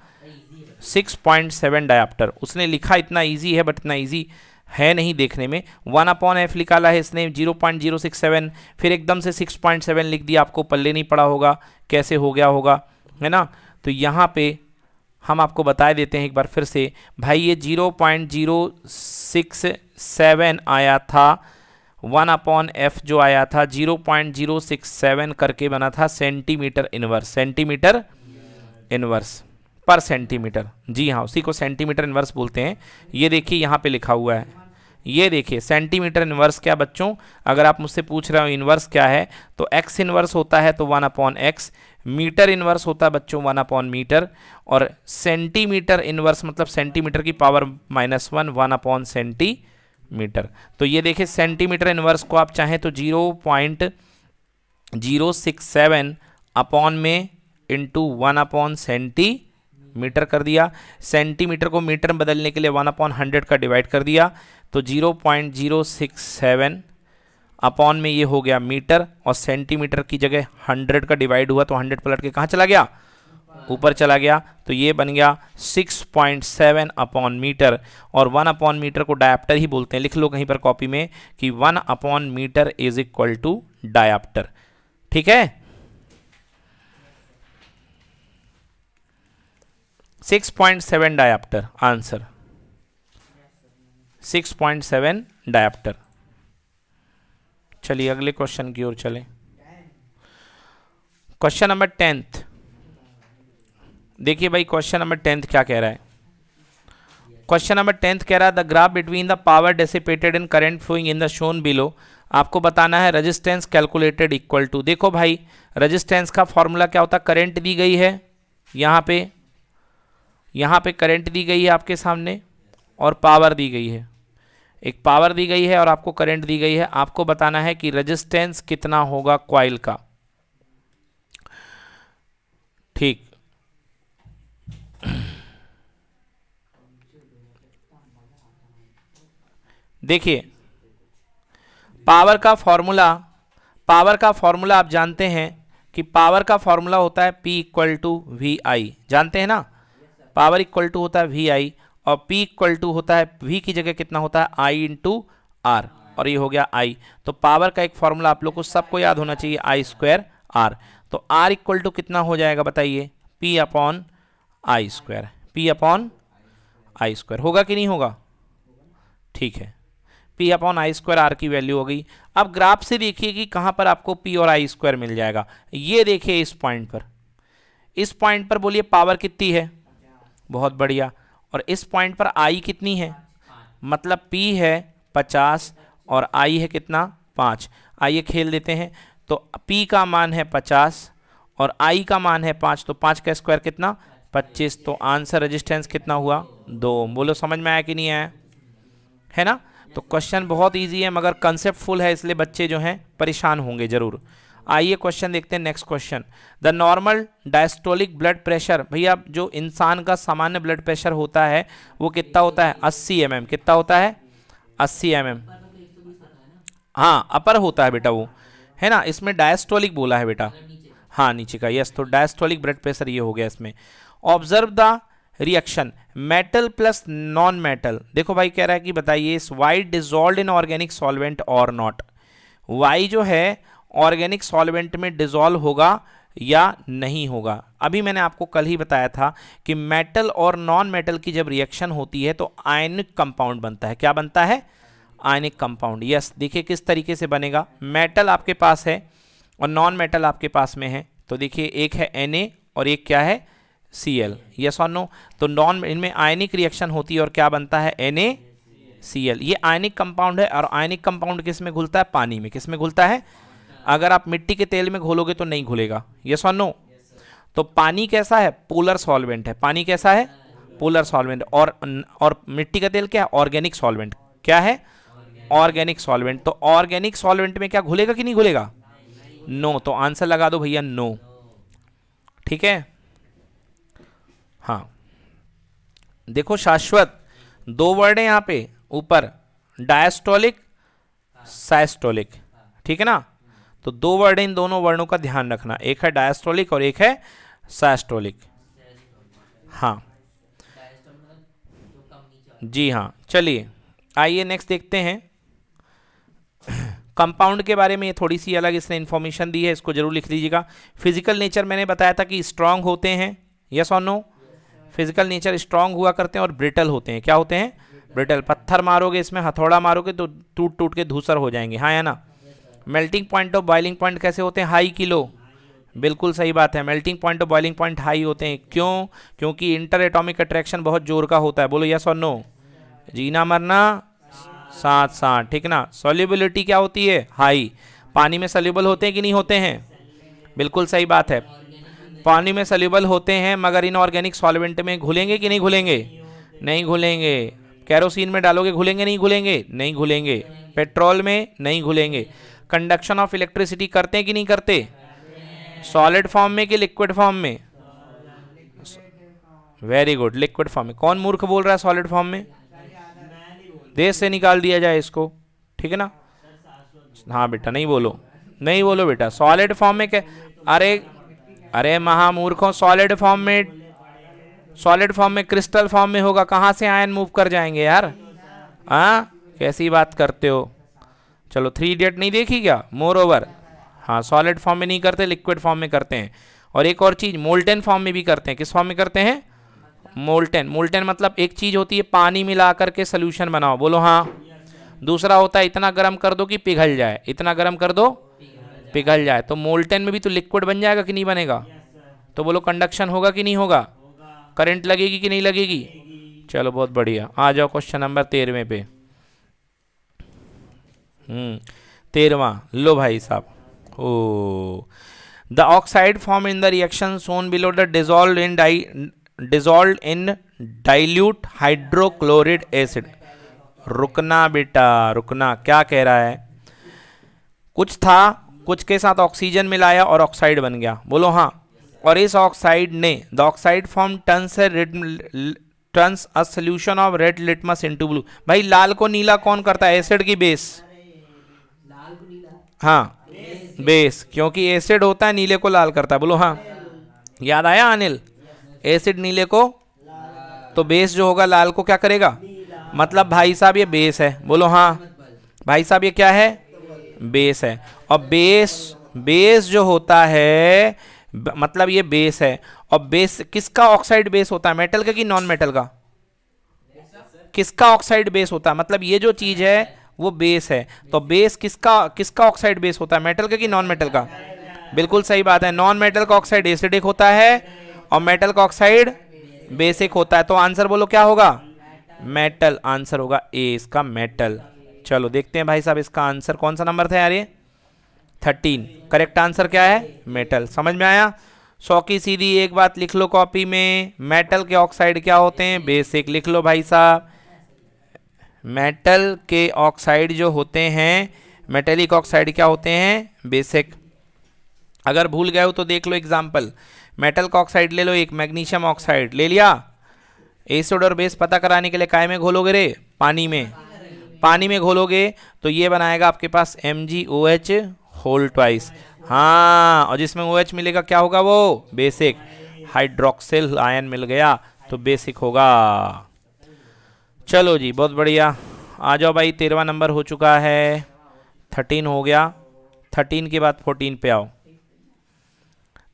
[SPEAKER 1] सिक्स पॉइंट सेवन डायाप्टर उसने लिखा इतना ईजी है बट इतना ईजी है नहीं देखने में वन अपॉन एफ निकाला है इसने zero point zero six seven फिर एकदम से सिक्स पॉइंट सेवन लिख दिया आपको पल्ले नहीं पड़ा होगा कैसे हो गया होगा है ना तो यहाँ पे हम आपको बता देते हैं एक बार फिर से भाई ये zero point zero six seven आया था वन अपॉन एफ जो आया था zero point zero six seven करके बना था सेंटीमीटर इनवर्स सेंटीमीटर इनवर्स पर सेंटीमीटर जी हाँ उसी को सेंटीमीटर इनवर्स बोलते हैं ये देखिए यहाँ पे लिखा हुआ है ये देखिए सेंटीमीटर इन्वर्स क्या बच्चों अगर आप मुझसे पूछ रहे हो इन्वर्स क्या है तो एक्स इन्वर्स होता है तो one upon X metre inverse होता है बच्चों वन अपॉन मीटर और सेंटीमीटर इन्वर्स मतलब सेंटीमीटर की power minus one one upon centimetre तो ये देखिए सेंटीमीटर इन्वर्स को आप चाहें तो zero point zero six seven upon में into one upon centimetre कर दिया सेंटीमीटर को मीटर में बदलने के लिए वन अपॉन हंड्रेड का डिवाइड कर दिया तो zero point zero six seven upon में ये हो गया मीटर और सेंटीमीटर की जगह हंड्रेड का डिवाइड हुआ तो हंड्रेड पलट के कहाँ चला गया ऊपर चला गया तो ये बन गया 6.7 अपॉन मीटर और 1 अपॉन मीटर को डायप्टर ही बोलते हैं लिख लो कहीं पर कॉपी में कि 1 upon metre is equal to dioptre ठीक है six point seven dioptre answer six point seven dioptre चलिए अगले क्वेश्चन की ओर चलें क्वेश्चन नंबर टेंथ देखिए भाई क्वेश्चन नंबर टेंथ क्या कह रहा है क्वेश्चन नंबर टेंथ कह रहा है the graph between the power dissipated in current flowing in the shown below आपको बताना है रेजिस्टेंस कैलकुलेटेड इक्वल टू देखो भाई रेजिस्टेंस का फॉर्मूला क्या होता है करेंट दी गई है यहाँ पे यहाँ पे करंट दी गई है आपके सामने और पावर दी गई है एक पावर दी गई है और आपको करंट दी गई है आपको बताना है कि रेजिस्टेंस कितना होगा क्वाइल का ठीक देखिए पावर का फॉर्मूला पावर का फॉर्मूला आप जानते हैं कि पावर का फॉर्मूला होता है P equal to V I जानते हैं ना पावर इक्वल टू होता है वी आई और पी इक्वल टू होता है वी की जगह कितना होता है आई इंटू आर और ये हो गया आई तो पावर का एक फॉर्मूला आप लोग को सबको याद होना चाहिए आई स्क्वायर आर तो आर इक्वल टू कितना हो जाएगा बताइए P upon I square P upon I square होगा कि नहीं होगा ठीक है P upon I square R की वैल्यू हो गई अब ग्राफ से देखिए कि कहाँ पर आपको पी और आई स्क्वायर मिल जाएगा ये देखिए इस पॉइंट पर इस पॉइंट पर बोलिए पावर कितनी है बहुत बढ़िया और इस पॉइंट पर आई कितनी है मतलब पी है पचास और आई है कितना पाँच आइए खेल देते हैं तो पी का मान है पचास और आई का मान है पाँच तो पाँच का स्क्वायर कितना पच्चीस तो आंसर रेजिस्टेंस कितना हुआ दो बोलो समझ में आया कि नहीं आया है ना तो क्वेश्चन बहुत इजी है मगर कंसेप्ट फुल है इसलिए बच्चे जो हैं परेशान होंगे ज़रूर आइए क्वेश्चन देखते हैं next question the normal diastolic blood pressure भैया जो इंसान का सामान्य ब्लड प्रेशर होता है वो कितना होता है अस्सी एम mm. कितना होता है अस्सी एम mm. हाँ अपर होता है बेटा वो है ना इसमें डायस्टोलिक बोला है बेटा हाँ नीचे का यस तो डायस्टोलिक ब्लड प्रेशर ये हो गया इसमें observe the reaction metal plus non metal देखो भाई कह रहा है कि बताइए इस Y dissolve in organic solvent और नॉट वाई जो है ऑर्गेनिक सॉल्वेंट में डिजोल्व होगा या नहीं होगा अभी मैंने आपको कल ही बताया था कि मेटल और नॉन मेटल की जब रिएक्शन होती है तो आयनिक कंपाउंड बनता है क्या बनता है आयनिक कंपाउंड यस देखिए किस तरीके से बनेगा मेटल आपके पास है और नॉन मेटल आपके पास में है तो देखिए एक है एन और एक क्या है सी एल यस और नो तो नॉन इनमें आयनिक रिएक्शन होती है और क्या बनता है एन ए सी एल ये आयनिक कंपाउंड है और आयनिक कंपाउंड किस में घुलता है पानी में किस में घुलता है अगर आप मिट्टी के तेल में घोलोगे तो नहीं घुलेगा ये और नो तो पानी कैसा है पोलर सॉल्वेंट है पानी कैसा है पोलर सॉल्वेंट और और मिट्टी का तेल क्या है ऑर्गेनिक सॉल्वेंट क्या है ऑर्गेनिक सॉल्वेंट तो ऑर्गेनिक सॉल्वेंट में क्या घुलेगा कि नहीं घुलेगा नो तो आंसर लगा दो भैया नो ठीक है हाँ देखो शाश्वत दो वर्ड है यहाँ पे ऊपर डायस्टोलिक साइस्टोलिक ठीक है ना तो दो वर्ड इन दोनों वर्णों का ध्यान रखना एक है डायस्टोलिक और एक है सास्टोलिक हाँ जी हाँ चलिए आइए नेक्स्ट देखते हैं कंपाउंड के बारे में ये थोड़ी सी अलग इसने इन्फॉर्मेशन दी है इसको जरूर लिख लीजिएगा फिजिकल नेचर मैंने बताया था कि स्ट्रांग होते हैं यस और नो फिजिकल नेचर स्ट्रांग हुआ करते हैं और ब्रिटल होते हैं क्या होते हैं ब्रिटल पत्थर मारोगे इसमें हथौड़ा मारोगे तो टूट टूट के धूसर हो जाएंगे हाँ या ना मेल्टिंग पॉइंट और बॉइलिंग पॉइंट कैसे होते हैं हाई किलो बिल्कुल सही बात है मेल्टिंग पॉइंट और बॉइलिंग पॉइंट हाई होते हैं क्यों क्योंकि इंटर एटॉमिक अट्रैक्शन बहुत जोर का होता है बोलो यस और नो जीना मरना साथ साथ ठीक ना सॉल्युबिलिटी क्या होती है हाई पानी में सल्यूबल होते हैं कि नहीं होते हैं बिल्कुल सही बात है पानी में सल्यूबल होते हैं मगर इन ऑर्गेनिक सॉल्वेंट में घुलेंगे कि नहीं घुलेंगे नहीं घुलेंगे कैरोसिन में डालोगे घुलेंगे नहीं घुलेंगे नहीं घुलेंगे पेट्रोल में नहीं घुलेंगे कंडक्शन ऑफ इलेक्ट्रिसिटी करते हैं कि नहीं करते सॉलिड फॉर्म में कि लिक्विड फॉर्म में वेरी गुड लिक्विड फॉर्म में कौन मूर्ख बोल रहा है सॉलिड फॉर्म में देश से निकाल दिया जाए इसको ठीक है ना हाँ बेटा नहीं बोलो नहीं बोलो बेटा सॉलिड फॉर्म में क्या अरे अरे महामूर्खों सॉलिड फॉर्म में सॉलिड फॉर्म में क्रिस्टल फॉर्म में होगा कहाँ से आयन मूव कर जाएंगे यार हाँ कैसी बात करते हो चलो थ्री इडियट नहीं देखी क्या मोर ओवर हाँ सॉलिड फॉर्म में नहीं करते लिक्विड फॉर्म में करते हैं और एक और चीज़ मोल्टेन फॉर्म में भी करते हैं किस फॉर्म में करते हैं मोल्टेन मोल्टेन मतलब एक चीज़ होती है पानी मिला करके सोल्यूशन बनाओ बोलो हाँ दूसरा होता है इतना गर्म कर दो कि पिघल जाए इतना गर्म कर दो पिघल जाए तो मोल्टेन में भी तो लिक्विड बन जाएगा कि नहीं बनेगा तो बोलो कंडक्शन होगा कि नहीं होगा करंट लगेगी कि नहीं लगेगी चलो बहुत बढ़िया आ जाओ क्वेश्चन नंबर तेरहवें पे हम्म, तेरवा लो भाई साहब ओ the oxide form in the reaction shown below the dissolve in dye dissolve in dilute hydrochloric acid रुकना बेटा रुकना क्या कह रहा है कुछ था कुछ के साथ ऑक्सीजन मिलाया और ऑक्साइड बन गया बोलो हाँ और इस ऑक्साइड ने the oxide form turns red turns a solution of red litmus into blue भाई लाल को नीला कौन करता है एसिड की बेस हाँ बेस, क्योंकि एसिड होता है नीले को लाल करता है बोलो हाँ याद आया अनिल एसिड नीले को तो बेस जो होगा लाल को क्या करेगा मतलब भाई साहब ये बेस है बोलो हाँ भाई साहब ये क्या है बेस है और बेस बेस जो होता है मतलब ये बेस है और बेस किसका ऑक्साइड बेस होता है मेटल का कि नॉन मेटल का किसका ऑक्साइड बेस होता है मतलब ये जो चीज़ है वो बेस है तो बेस किसका किसका ऑक्साइड बेस होता है मेटल का कि नॉन मेटल का बिल्कुल सही बात है नॉन मेटल का ऑक्साइड एसिडिक होता है और मेटल का ऑक्साइड बेसिक होता है तो आंसर बोलो क्या होगा मेटल आंसर होगा ए इसका मेटल चलो देखते हैं भाई साहब इसका आंसर कौन सा नंबर था यार ये थर्टीन करेक्ट आंसर क्या है मेटल समझ में आया सौ की सीधी एक बात लिख लो कॉपी में मेटल के ऑक्साइड क्या होते हैं बेसिक लिख लो भाई साहब मेटल के ऑक्साइड जो होते हैं मेटेलिक ऑक्साइड क्या होते हैं बेसिक अगर भूल गए हो तो देख लो एग्जाम्पल मेटल का ऑक्साइड ले लो एक मैग्नीशियम ऑक्साइड ले लिया एसिड और बेस पता कराने के लिए काय में घोलोगे रे पानी में पानी में घोलोगे तो ये बनाएगा आपके पास M G O H whole twice हाँ और जिसमें ओ OH मिलेगा क्या होगा वो बेसिक हाइड्रोक्सिल आयन मिल गया तो बेसिक होगा चलो जी बहुत बढ़िया आ जाओ भाई तेरवा नंबर हो चुका है थर्टीन हो गया थर्टीन के बाद फोर्टीन पे आओ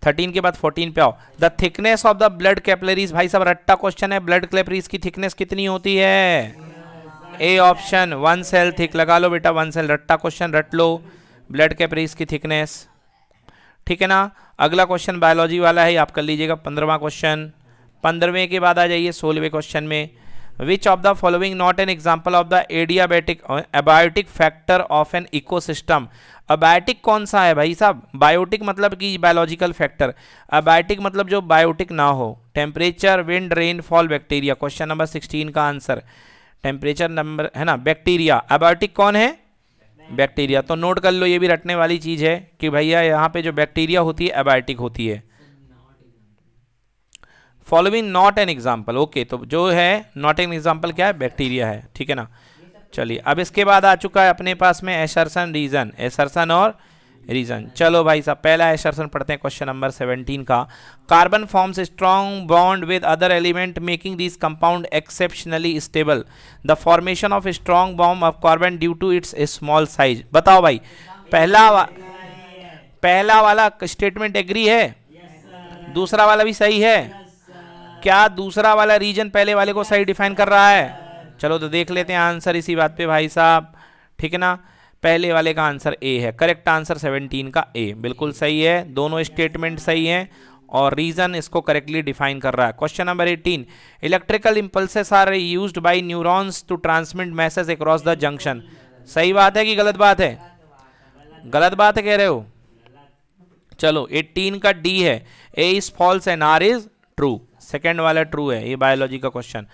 [SPEAKER 1] थर्टीन के बाद फोर्टीन पे आओ the thickness of the blood capillaries भाई साहब रट्टा क्वेश्चन है ब्लड कैपलरीज की थिकनेस कितनी होती है A option one cell thick लगा लो बेटा वन सेल रट्टा क्वेश्चन रट लो ब्लड कैपलरीज की थिकनेस ठीक है ना अगला क्वेश्चन बायोलॉजी वाला है आप कर लीजिएगा पंद्रहवा क्वेश्चन पंद्रहवें के बाद आ जाइए सोलहवें क्वेश्चन में of the following not an example of the adiabatic abiotic factor of an ecosystem abiotic कौन सा है भाई साहब बायोटिक मतलब कि बायोलॉजिकल फैक्टर अबायोटिक मतलब जो बायोटिक ना हो temperature wind rainfall bacteria question number sixteen का आंसर टेम्परेचर नंबर है ना बैक्टीरिया अबायोटिक कौन है बैक्टीरिया तो नोट कर लो ये भी रटने वाली चीज़ है कि भैया यहाँ पे जो बैक्टीरिया होती है अबायोटिक होती है following not an example okay तो जो है नॉट एन एग्जाम्पल क्या है बैक्टीरिया है ठीक है ना चलिए अब इसके बाद आ चुका है अपने पास में एसरसन रीजन एसरसन और रीजन चलो भाई साहब पहला एसरसन पढ़ते हैं क्वेश्चन नंबर सेवनटीन का carbon forms strong bond with other element making this compound exceptionally stable the formation of strong bond of carbon due to its small size बताओ भाई पहला वा, पहला वाला स्टेटमेंट एग्री है दूसरा वाला भी सही है क्या दूसरा वाला रीजन पहले वाले को सही डिफाइन कर रहा है चलो तो देख लेते हैं आंसर इसी बात पे भाई साहब ठीक है ना पहले वाले का आंसर ए है करेक्ट आंसर 17 का ए बिल्कुल सही है दोनों स्टेटमेंट सही हैं और रीजन इसको करेक्टली डिफाइन कर रहा है question number 18 electrical impulses are used by neurons to transmit message across the junction सही बात है कि गलत बात है गलत बात है कह रहे हो चलो 18 का डी है A is false and R is true second वाला ट्रू है ये बायोलॉजी का क्वेश्चन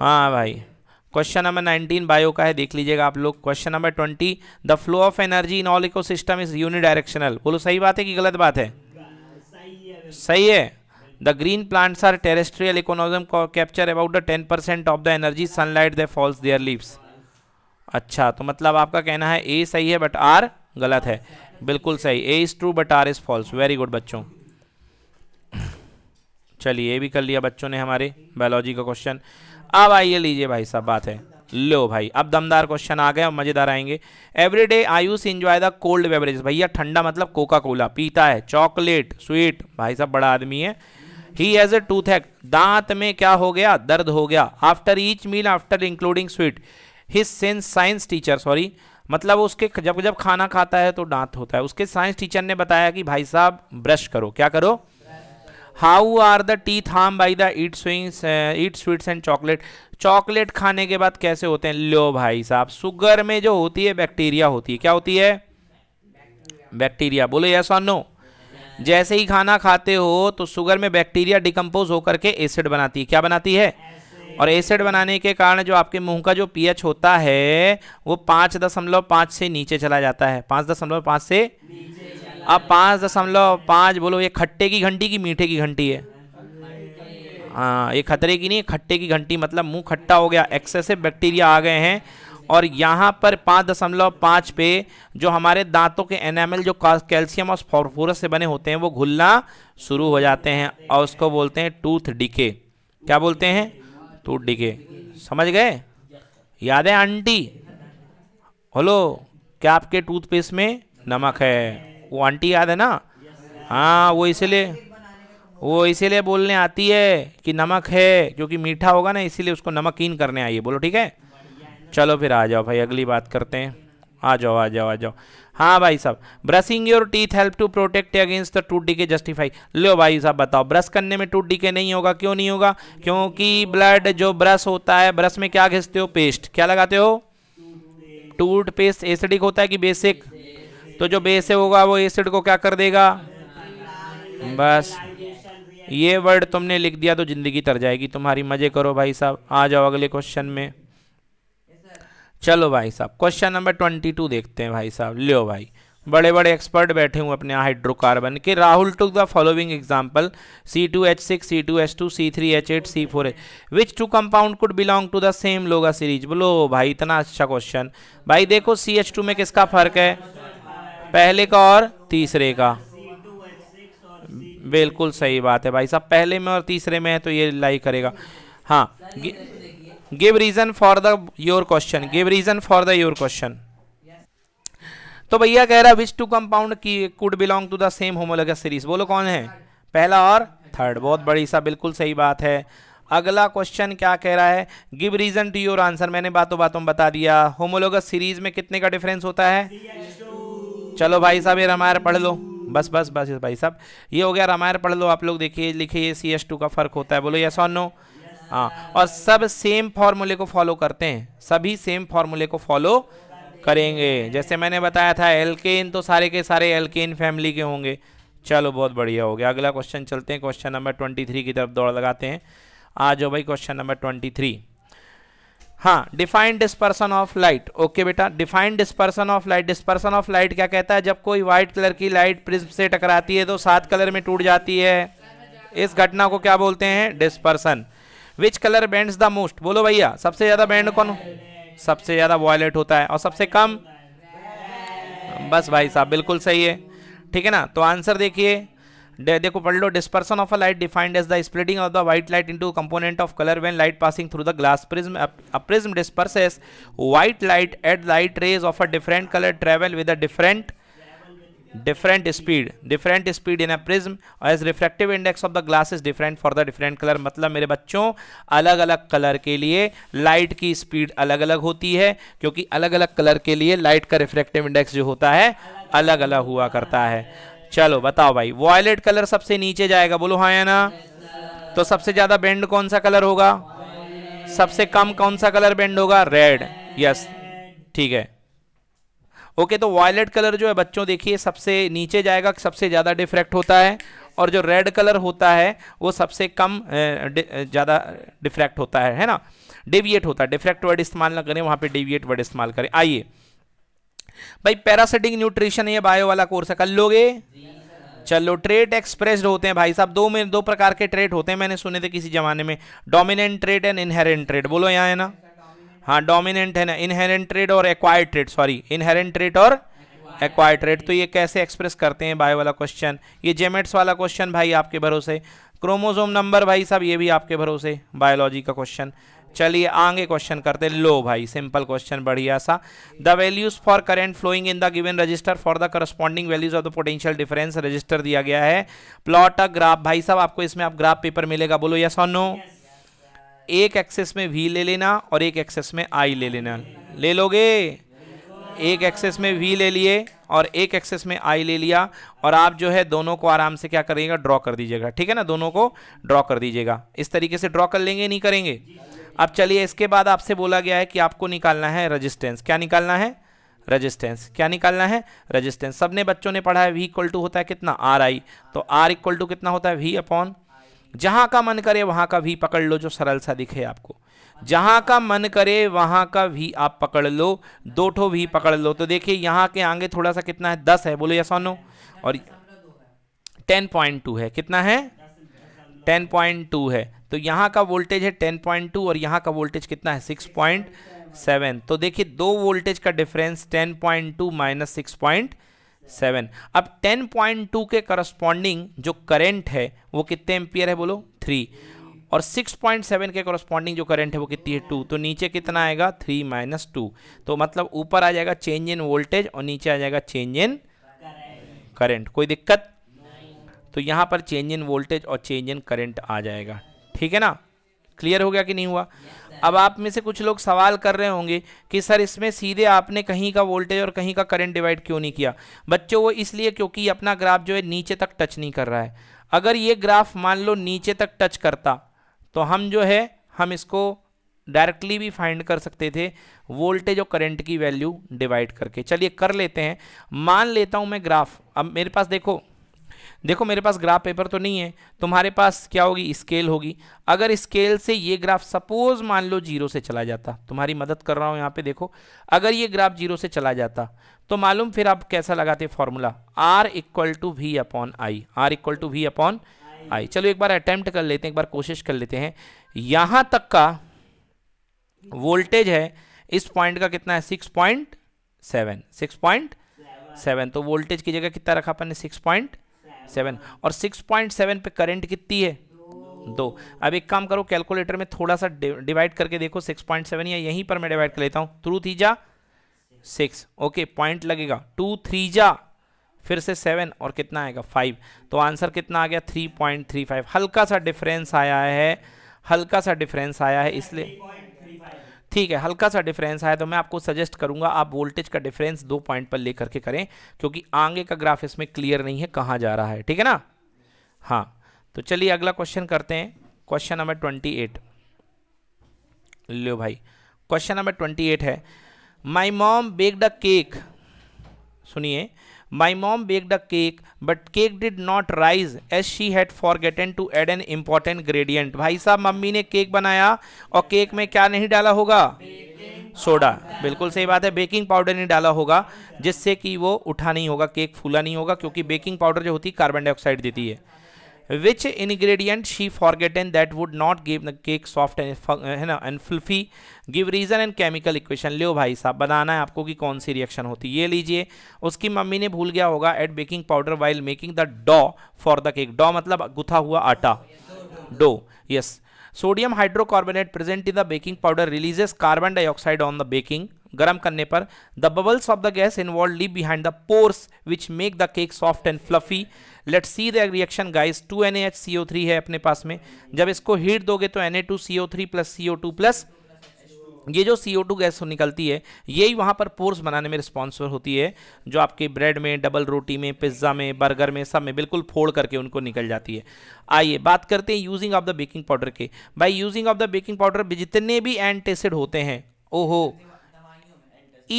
[SPEAKER 1] हाँ भाई क्वेश्चन नंबर नाइनटीन बायो का है देख लीजिएगा आप लोग question number twenty the flow of energy in all ecosystem is unidirectional बोलो सही बात है कि गलत बात है सही है the green plants are terrestrial ecosystem capture about the ten percent of the energy sunlight the falls their leaves अच्छा तो मतलब आपका कहना है ए सही है बट आर गलत है बिल्कुल सही A is true but R is false very good बच्चों चलिए ये भी कर लिया बच्चों ने हमारे बायोलॉजी का क्वेश्चन अब आइए लीजिए भाई साहब बात है लो भाई अब दमदार क्वेश्चन आ गए और मजेदार आएंगे every day Ayush enjoy the cold beverage भैया ठंडा मतलब कोका कोला पीता है चॉकलेट स्वीट भाई साहब बड़ा आदमी है he has a toothache दांत में क्या हो गया दर्द हो गया after each meal after including sweet his sense science teacher sorry मतलब उसके जब जब खाना खाता है तो दांत होता है उसके साइंस टीचर ने बताया कि भाई साहब ब्रश करो क्या करो how are the teeth harm by the eat swings eat sweets and chocolate chocolate खाने के बाद कैसे होते हैं लो भाई साहब शुगर में जो होती है बैक्टीरिया होती है क्या होती है बैक्टीरिया बोलो यस और नो जैसे ही खाना खाते हो तो शुगर में बैक्टीरिया डिकम्पोज होकर के एसिड बनाती है क्या बनाती है और एसिड बनाने के कारण जो आपके मुंह का जो पीएच होता है वो पाँच दशमलव पाँच से नीचे चला जाता है पाँच दशमलव पाँच से अब पाँच दशमलव पाँच बोलो ये खट्टे की घंटी की मीठे की घंटी है हाँ ये खतरे की नहीं खट्टे की घंटी मतलब मुंह खट्टा हो गया एक्सेसिव बैक्टीरिया आ गए हैं और यहाँ पर पाँच दशमलव पाँच पे जो हमारे दांतों के एनामल जो कैल्शियम और फॉरफोरस से बने होते हैं वो घुलना शुरू हो जाते हैं और उसको बोलते हैं टूथ डिके क्या बोलते हैं टूथ डिके समझ गए याद है आंटी हेलो क्या आपके टूथपेस्ट में नमक है वो आंटी याद है ना हाँ वो इसीलिए वो इसीलिए बोलने आती है कि नमक है क्योंकि मीठा होगा ना इसीलिए उसको नमकीन करने आई है बोलो ठीक है चलो फिर आ जाओ भाई अगली बात करते हैं आ जाओ आ जाओ आ जाओ हाँ भाई साहब brushing your teeth help to protect against the tooth के जस्टिफाई लो भाई साहब बताओ ब्रश करने में टूट डी के नहीं होगा क्यों नहीं होगा क्योंकि ब्लड जो ब्रश होता है ब्रश में क्या घिसते हो पेस्ट क्या लगाते हो टूट पेस्ट एसिडिक होता है कि बेसिक तो जो बेस होगा वो एसिड को क्या कर देगा बस ये वर्ड तुमने लिख दिया तो जिंदगी तर जाएगी तुम्हारी मजे करो भाई साहब आ जाओ अगले क्वेश्चन में चलो भाई साहब क्वेश्चन नंबर ट्वेंटी टू देखते हैं भाई साहब लियो भाई बड़े बड़े एक्सपर्ट बैठे हुए अपने हाइड्रोकार्बन के Rahul took the following example C two H six C two H two C three H eight C four which two compound could belong to the same लोगा सीरीज बोलो भाई इतना अच्छा क्वेश्चन भाई देखो सी एच टू में किसका फर्क है पहले का और तीसरे का बिल्कुल सही बात है भाई साहब पहले में और तीसरे में है तो ये लाई करेगा हाँ give reason for the your question give reason for the your question तो भैया कह रहा विच टू कंपाउंड की could belong to the same homologous series बोलो कौन है पहला और थर्ड बहुत बड़ी सा बिल्कुल सही बात है अगला क्वेश्चन क्या कह रहा है give reason to your answer मैंने बातों बातों में बता दिया होमोलोग सीरीज में कितने का डिफरेंस होता है चलो भाई साहब ये रामायण पढ़ लो बस बस बस भाई साहब ये हो गया रामायण पढ़ लो आप लोग देखिए लिखिए सी एस टू का फ़र्क होता है बोलो यस और नो हाँ और सब सेम फॉर्मूले को फॉलो करते हैं सभी सेम फॉर्मूले को फॉलो करेंगे जैसे मैंने बताया था एलकेन तो सारे के सारे एलकेन फैमिली के होंगे चलो बहुत बढ़िया हो गया अगला क्वेश्चन चलते हैं क्वेश्चन नंबर ट्वेंटी थ्री की तरफ दौड़ लगाते हैं आ जाओ भाई क्वेश्चन नंबर ट्वेंटी थ्री हाँ defined dispersion of light okay बेटा defined dispersion of light dispersion of light क्या कहता है जब कोई व्हाइट कलर की लाइट प्रिज्म से टकराती है तो सात कलर में टूट जाती है इस घटना को क्या बोलते हैं dispersion which colour bend the most बोलो भैया सबसे ज़्यादा बैंड कौन सबसे ज़्यादा वॉयलेट होता है और सबसे कम बस भाई साहब बिल्कुल सही है ठीक है ना तो आंसर देखिए देखो पढ़ लो dispersion of a light defined as the splitting of the white light into component of colour when light passing through the glass prism a prism disperses white light at light rays of a different colour travel with a different different speed different speed in a prism as refractive index of the glass is different for the different colour मतलब मेरे बच्चों अलग अलग colour के लिए light की speed अलग अलग होती है क्योंकि अलग अलग कलर के लिए लाइट का रिफ्रेक्टिव इंडेक्स जो होता है अलग अलग हुआ करता है चलो बताओ भाई वॉयलेट कलर सबसे नीचे जाएगा बोलो हाँ या ना तो सबसे ज्यादा बेंड कौन सा कलर होगा सबसे कम कौन सा कलर बेंड होगा रेड यस ठीक है ओके तो वॉयलेट कलर जो है बच्चों देखिए सबसे नीचे जाएगा सबसे ज़्यादा डिफ्रैक्ट होता है और जो रेड कलर होता है वो सबसे कम ज़्यादा डिफ्रैक्ट होता है है ना डेविएट होता है डिफ्रैक्ट वर्ड इस्तेमाल ना करें वहां पे डेविएट वर्ड इस्तेमाल करें आइए भाई पैरासिटिक न्यूट्रिशन ये बायो वाला कोर्स है कर लोगे चलो ट्रेड एक्सप्रेस्ड होते हैं भाई साहब दो में दो प्रकार के ट्रेड होते हैं मैंने सुने थे किसी जमाने में dominant trait and inherent trait बोलो यहाँ है ना हाँ डोमिनेंट है ना इनहेरेंट ट्रेड और acquired trait sorry inherent trait और एक्वायर्ड ट्रेड तो ये कैसे एक्सप्रेस करते हैं बायो वाला क्वेश्चन ये जेमेट्स वाला क्वेश्चन भाई आपके भरोसे क्रोमोजोम नंबर भाई साहब ये भी आपके भरोसे बायोलॉजी का क्वेश्चन चलिए आगे क्वेश्चन करते लो भाई सिंपल क्वेश्चन बढ़िया सा the values for current flowing in the given resistor for the corresponding values of the potential difference resistor दिया गया है प्लॉट अ ग्राफ भाई साहब आपको इसमें आप ग्राफ पेपर मिलेगा बोलो या सोनो एक एक्सेस में वी ले लेना और एक एक्सेस में आई ले लेना ले लोगे एक एक्सेस में वी ले लिए और एक एक्सेस में आई ले लिया और आप जो है दोनों को आराम से क्या करिएगा ड्रॉ कर दीजिएगा ठीक है ना दोनों को ड्रॉ कर दीजिएगा इस तरीके से ड्रॉ कर लेंगे नहीं करेंगे अब चलिए इसके बाद आपसे बोला गया है कि आपको निकालना है रजिस्टेंस क्या निकालना है रजिस्टेंस क्या निकालना है रजिस्टेंस सबने बच्चों ने पढ़ा है वी इक्वल टू होता है कितना आर आई तो आर इक्वल टू कितना होता है वी अपॉन जहाँ का मन करे वहाँ का वी पकड़ लो जो सरल सा दिखे आपको जहाँ का मन करे वहाँ का वी आप पकड़ लो दो ठो वी पकड़ लो तो देखिए यहाँ के आगे थोड़ा सा कितना है दस है बोलो या सोनो और टेन पॉइंट टू है कितना है टेन पॉइंट टू है तो यहाँ का वोल्टेज है 10.2 और यहाँ का वोल्टेज कितना है 6.7 तो देखिए दो वोल्टेज का difference 10.2 point two minus six अब 10.2 के करस्पॉन्डिंग जो करेंट है वो कितने एम्पियर है बोलो थ्री और 6.7 के कॉरस्पॉन्डिंग जो करंट है वो कितनी है टू तो नीचे कितना आएगा थ्री माइनस टू तो मतलब ऊपर आ जाएगा चेंज इन वोल्टेज और नीचे आ जाएगा चेंज इन करंट कोई दिक्कत तो यहाँ पर चेंज इन वोल्टेज और चेंज इन करंट आ जाएगा ठीक है ना क्लियर हो गया कि नहीं हुआ अब आप में से कुछ लोग सवाल कर रहे होंगे कि सर इसमें सीधे आपने कहीं का वोल्टेज और कहीं का करंट डिवाइड क्यों नहीं किया बच्चों वो इसलिए क्योंकि अपना ग्राफ जो है नीचे तक टच नहीं कर रहा है अगर ये ग्राफ मान लो नीचे तक टच करता तो हम जो है हम इसको डायरेक्टली भी फाइंड कर सकते थे वोल्टेज और करंट की वैल्यू डिवाइड करके चलिए कर लेते हैं मान लेता हूँ मैं ग्राफ अब मेरे पास देखो देखो मेरे पास ग्राफ पेपर तो नहीं है तुम्हारे पास क्या होगी स्केल होगी अगर स्केल से ये ग्राफ सपोज मान लो जीरो से चला जाता तुम्हारी मदद कर रहा हूँ यहाँ पे देखो अगर ये ग्राफ जीरो से चला जाता तो मालूम फिर आप कैसा लगाते formula R equal to V upon I R equal to V upon I चलो एक बार अटैम्प्ट कर लेते हैं एक बार कोशिश कर लेते हैं यहाँ तक का वोल्टेज है इस पॉइंट का कितना है six point seven six point seven तो वोल्टेज की जगह कितना रखा अपन ने सिक्स पॉइंट सेवन और सिक्स पॉइंट सेवन पर करेंट कितनी है दो अब एक काम करो कैलकुलेटर में थोड़ा सा डिवाइड करके देखो सिक्स पॉइंट सेवन या यहीं पर मैं डिवाइड कर लेता हूँ थ्रू थी जा सिक्स ओके पॉइंट लगेगा टू थ्री जा फिर से सेवन और कितना आएगा फाइव तो आंसर कितना आ गया थ्री पॉइंट थ्री फाइव हल्का सा डिफरेंस आया है हल्का सा डिफरेंस आया है इसलिए ठीक है हल्का सा डिफरेंस आया तो मैं आपको सजेस्ट करूंगा आप वोल्टेज का डिफरेंस दो पॉइंट पर लेकर के करें क्योंकि आगे का ग्राफ इसमें क्लियर नहीं है कहाँ जा रहा है ठीक है ना हाँ तो चलिए अगला क्वेश्चन करते हैं क्वेश्चन नंबर ट्वेंटी एट लो भाई क्वेश्चन नंबर ट्वेंटी एट है my mom bake the cake सुनिए my mom bake the cake but cake did not rise as she had forgotten to add an important ingredient भाई साहब mummy ने cake बनाया और cake में क्या नहीं डाला होगा सोडा बिल्कुल सही बात है बेकिंग पाउडर नहीं डाला होगा जिससे कि वो उठा नहीं होगा केक फूला नहीं होगा क्योंकि बेकिंग पाउडर जो होती है कार्बन डाइऑक्साइड देती है which ingredient she forgotten that that would not give the cake soft है ना and fluffy give reason and chemical equation लियो भाई साहब बनाना है आपको कि कौन सी रिएक्शन होती है ये लीजिए उसकी मम्मी ने भूल गया होगा add baking powder while making the dough for the cake dough मतलब गुथा हुआ आटा dough yes sodium hydrocarbonate present in the baking powder releases carbon dioxide on the baking गर्म करने पर the bubbles of the gas involve leave behind the pores which make the cake soft and fluffy let see the reaction guys two N H C O three है अपने पास में जब इसको heat दोगे तो N A two C O three plus C O two plus ये जो सी ओ टू गैस निकलती है यही वहाँ पर पोर्स बनाने में रिस्पॉन्सिबल होती है जो आपके ब्रेड में डबल रोटी में पिज्ज़ा में बर्गर में सब में बिल्कुल फोड़ करके उनको निकल जाती है आइए बात करते हैं using of the baking powder के by using of the baking powder जितने भी एंटेसिड होते हैं ओहो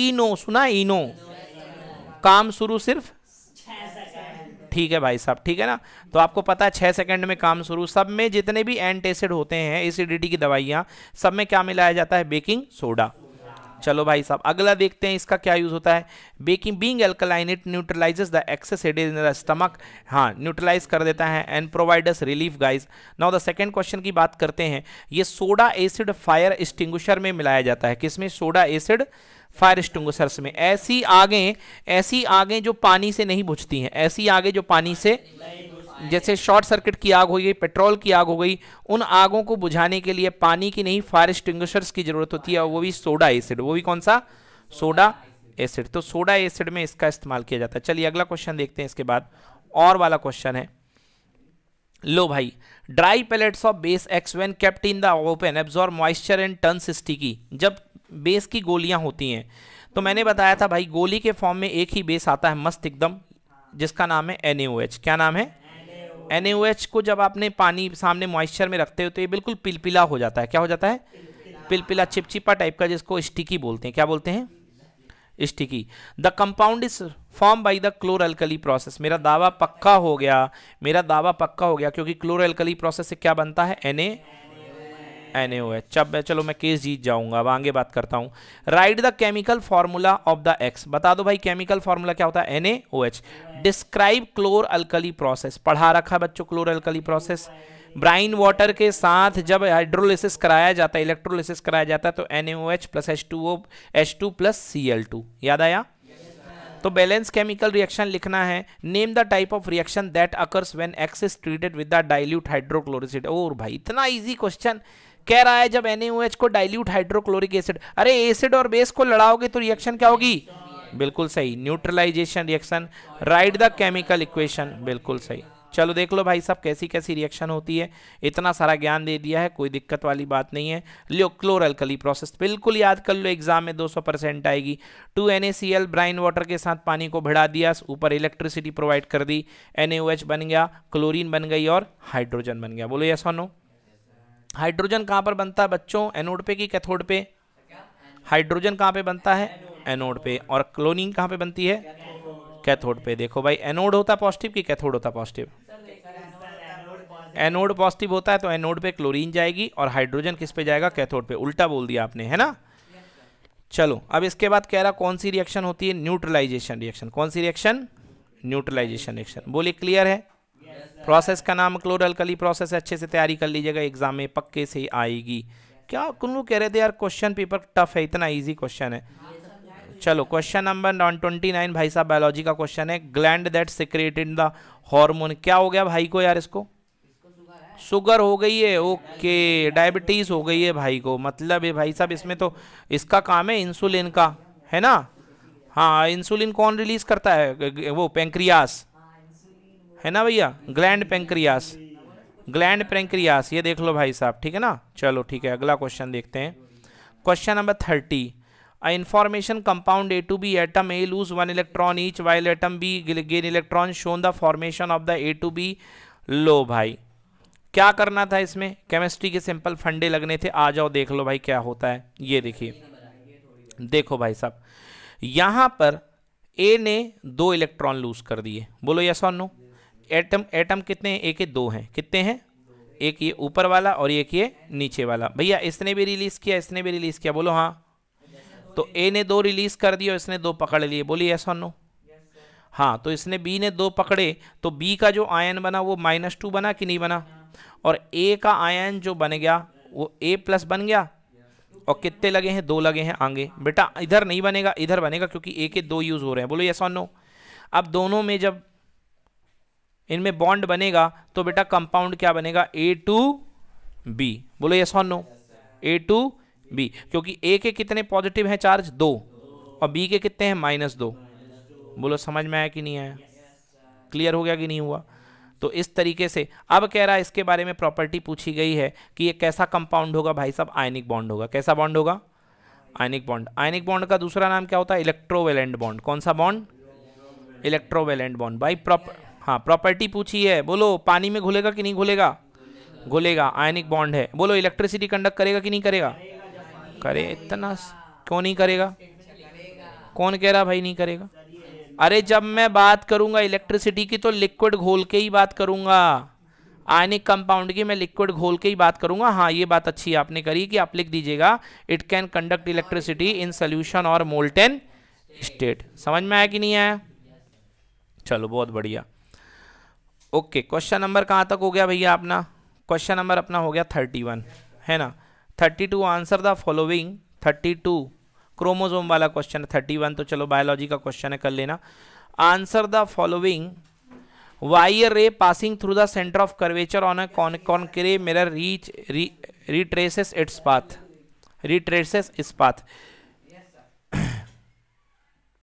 [SPEAKER 1] ईनो सुना ईनो काम शुरू सिर्फ ठीक है भाई साहब ठीक है ना तो आपको पता है छः सेकंड में काम शुरू सब में जितने भी एंट एसिड होते हैं एसिडिटी की दवाइयाँ सब में क्या मिलाया जाता है बेकिंग सोडा चलो भाई साहब अगला देखते हैं इसका क्या यूज़ होता है baking being alkaline it neutralises the excess is in the stomach हाँ न्यूट्रलाइज कर देता है and provides relief guys now the second question की बात करते हैं ये सोडा एसिड फायर एक्सटिंग्विशर में मिलाया जाता है किसमें सोडा एसिड फायर स्टुंगसर्स में ऐसी आगे ऐसी आगे जो पानी से नहीं बुझती हैं ऐसी आगे जो पानी से जैसे शॉर्ट सर्किट की आग हो गई पेट्रोल की आग हो गई उन आगों को बुझाने के लिए पानी की नहीं फायर स्टिंगशर्स की ज़रूरत होती है और वो भी सोडा एसिड वो भी कौन सा सोडा एसिड तो सोडा एसिड में इसका इस्तेमाल किया जाता है चलिए अगला क्वेश्चन देखते हैं इसके बाद और वाला क्वेश्चन है लो भाई dry pellets of base X when kept in the open absorb moisture and turn की जब बेस की गोलियां होती हैं तो मैंने बताया था भाई गोली के फॉर्म में एक ही बेस आता है मस्त एकदम जिसका नाम है एन क्या नाम है एन को जब आपने पानी सामने मॉइस्चर में रखते हो तो ये बिल्कुल पिलपिला हो जाता है क्या हो जाता है पिलपिला, चिपचिपा टाइप का जिसको स्टिकी बोलते हैं क्या बोलते हैं sticky the compound is form by the alkali process मेरा दावा पक्का हो गया मेरा दावा पक्का हो गया क्योंकि एल्कली प्रोसेस से क्या बनता है एन एन ए चलो मैं केस जीत जाऊंगा अब आगे बात करता हूँ write the chemical formula of the X बता दो भाई केमिकल फार्मूला क्या होता है N A O H describe chlor alkali process पढ़ा रखा बच्चों chlor alkali process brine water के साथ जब हाइड्रोलिसिस कराया जाता है इलेक्ट्रोलिसिस कराया जाता है तो N A O H plus H two O H two plus C L two याद आया तो बैलेंस केमिकल रिएक्शन लिखना है name the type of reaction that occurs when X is treated with the dilute hydrochloric acid और भाई इतना easy question कह रहा है जब एनएच को डाइल्यूट हाइड्रोक्लोरिक एसिड अरे एसिड और बेस को लड़ाओगे तो रिएक्शन क्या होगी बिल्कुल सही neutralisation reaction write the chemical equation बिल्कुल सही चलो देख लो भाई साहब कैसी कैसी रिएक्शन होती है इतना सारा ज्ञान दे दिया है कोई दिक्कत वाली बात नहीं है लियो क्लोरलकली प्रोसेस बिल्कुल याद कर लो एग्जाम में 200 परसेंट आएगी टू एन ब्राइन वाटर के साथ पानी को भिड़ा दिया ऊपर इलेक्ट्रिसिटी प्रोवाइड कर दी एन बन गया क्लोरीन बन गई और हाइड्रोजन बन गया बोलो यस सोनो हाइड्रोजन कहाँ पर बनता है बच्चों एनोड पे कि कैथोड पे हाइड्रोजन कहाँ पे बनता है एनोड पे और क्लोनिंग कहाँ पे बनती है कैथोड पे देखो भाई एनोड होता पॉजिटिव कि कैथोड होता पॉजिटिव एनोड पॉजिटिव होता है तो एनोड पे क्लोरीन जाएगी और हाइड्रोजन किस पे जाएगा कैथोड पे उल्टा बोल दिया आपने है ना चलो अब इसके बाद कह रहा कौन सी रिएक्शन होती है न्यूट्रलाइजेशन रिएक्शन कौन सी रिएक्शन न्यूट्रलाइजेशन रिएक्शन बोलिए क्लियर है प्रोसेस का नाम क्लोरलकली प्रोसेस अच्छे से तैयारी कर लीजिएगा एग्जाम में पक्के से आएगी क्या कुल लोग कह रहे थे यार क्वेश्चन पेपर टफ है इतना ईजी क्वेश्चन है चलो question number one twenty nine भाई साहब बायोलॉजी का क्वेश्चन है gland that secrete in the hormone क्या हो गया भाई को यार इसको शुगर हो गई है ओके डायबिटीज़ हो गई है भाई को मतलब ये भाई साहब इसमें तो इसका काम है इंसुलिन का है ना हाँ इंसुलिन कौन रिलीज़ करता है वो पेंक्रियास है ना भैया ग्लैंड पेंक्रियास ग्लैंड पेंक्रियास ये देख लो भाई साहब ठीक है ना चलो ठीक है अगला क्वेश्चन देखते हैं question number thirty a information compound A two B atom A lose one electron each while atom B gain electron shown the formation of the A two B लो भाई क्या करना था इसमें केमिस्ट्री के सिंपल फंडे लगने थे आ जाओ देख लो भाई क्या होता है ये देखिए देखो भाई साहब यहाँ पर ए ने दो इलेक्ट्रॉन लूज कर दिए बोलो यस और नो एटम एटम कितने हैं एक ही दो हैं कितने हैं एक ये ऊपर वाला और एक ये नीचे वाला भैया इसने भी रिलीज़ किया इसने भी रिलीज़ किया बोलो हाँ तो ए ने दो रिलीज़ कर दिया और इसने दो पकड़ लिए बोलिए ऐसा नो हाँ तो इसने बी ने दो पकड़े तो बी का जो आयन बना वो माइनस टू बना कि नहीं बना और ए का आयन जो बन गया वो ए प्लस बन गया और कितने लगे हैं दो लगे हैं आगे बेटा इधर नहीं बनेगा इधर बनेगा क्योंकि ए के दो यूज़ हो रहे हैं बोलो ये और नो अब दोनों में जब इनमें बॉन्ड बनेगा तो बेटा कंपाउंड क्या बनेगा ए टू बी बोलो ये और नो ए टू बी क्योंकि ए के कितने पॉजिटिव हैं चार्ज दो और बी के कितने हैं माइनस दो बोलो समझ में आया कि नहीं आया क्लियर हो गया कि नहीं हुआ तो इस तरीके से अब कह रहा है इसके बारे में प्रॉपर्टी पूछी गई है कि ये कैसा कंपाउंड होगा भाई साहब आयनिक बॉन्ड होगा कैसा बॉन्ड होगा आयनिक बॉन्ड आयनिक बॉन्ड का दूसरा नाम क्या होता है इलेक्ट्रोवेलेंट बॉन्ड कौन सा बॉन्ड इलेक्ट्रोवेलेंट बॉन्ड भाई प्रॉपर हाँ प्रॉपर्टी पूछी है बोलो पानी में घुलेगा कि नहीं घुलेगा घुलेगा आयनिक बॉन्ड है बोलो इलेक्ट्रिसिटी कंडक्ट करेगा कि नहीं करेगा करे इतना क्यों नहीं करेगा कौन कह रहा भाई नहीं करेगा अरे जब मैं बात करूंगा इलेक्ट्रिसिटी की तो लिक्विड घोल के ही बात करूंगा आयनिक कंपाउंड की मैं लिक्विड घोल के ही बात करूंगा हाँ ये बात अच्छी आपने करी कि आप लिख दीजिएगा it can conduct electricity in solution और मोल्टेन स्टेट समझ में आया कि नहीं आया चलो बहुत बढ़िया ओके क्वेश्चन नंबर कहाँ तक हो गया भैया अपना क्वेश्चन नंबर अपना हो गया थर्टी वन है ना thirty two answer the following thirty two chromosome वाला क्वेश्चन है थर्टी वन तो चलो बायोलॉजी का क्वेश्चन है कर लेना answer the following why ray passing through the centre of curvature on a ray mirror reach री retraces its path retraces its path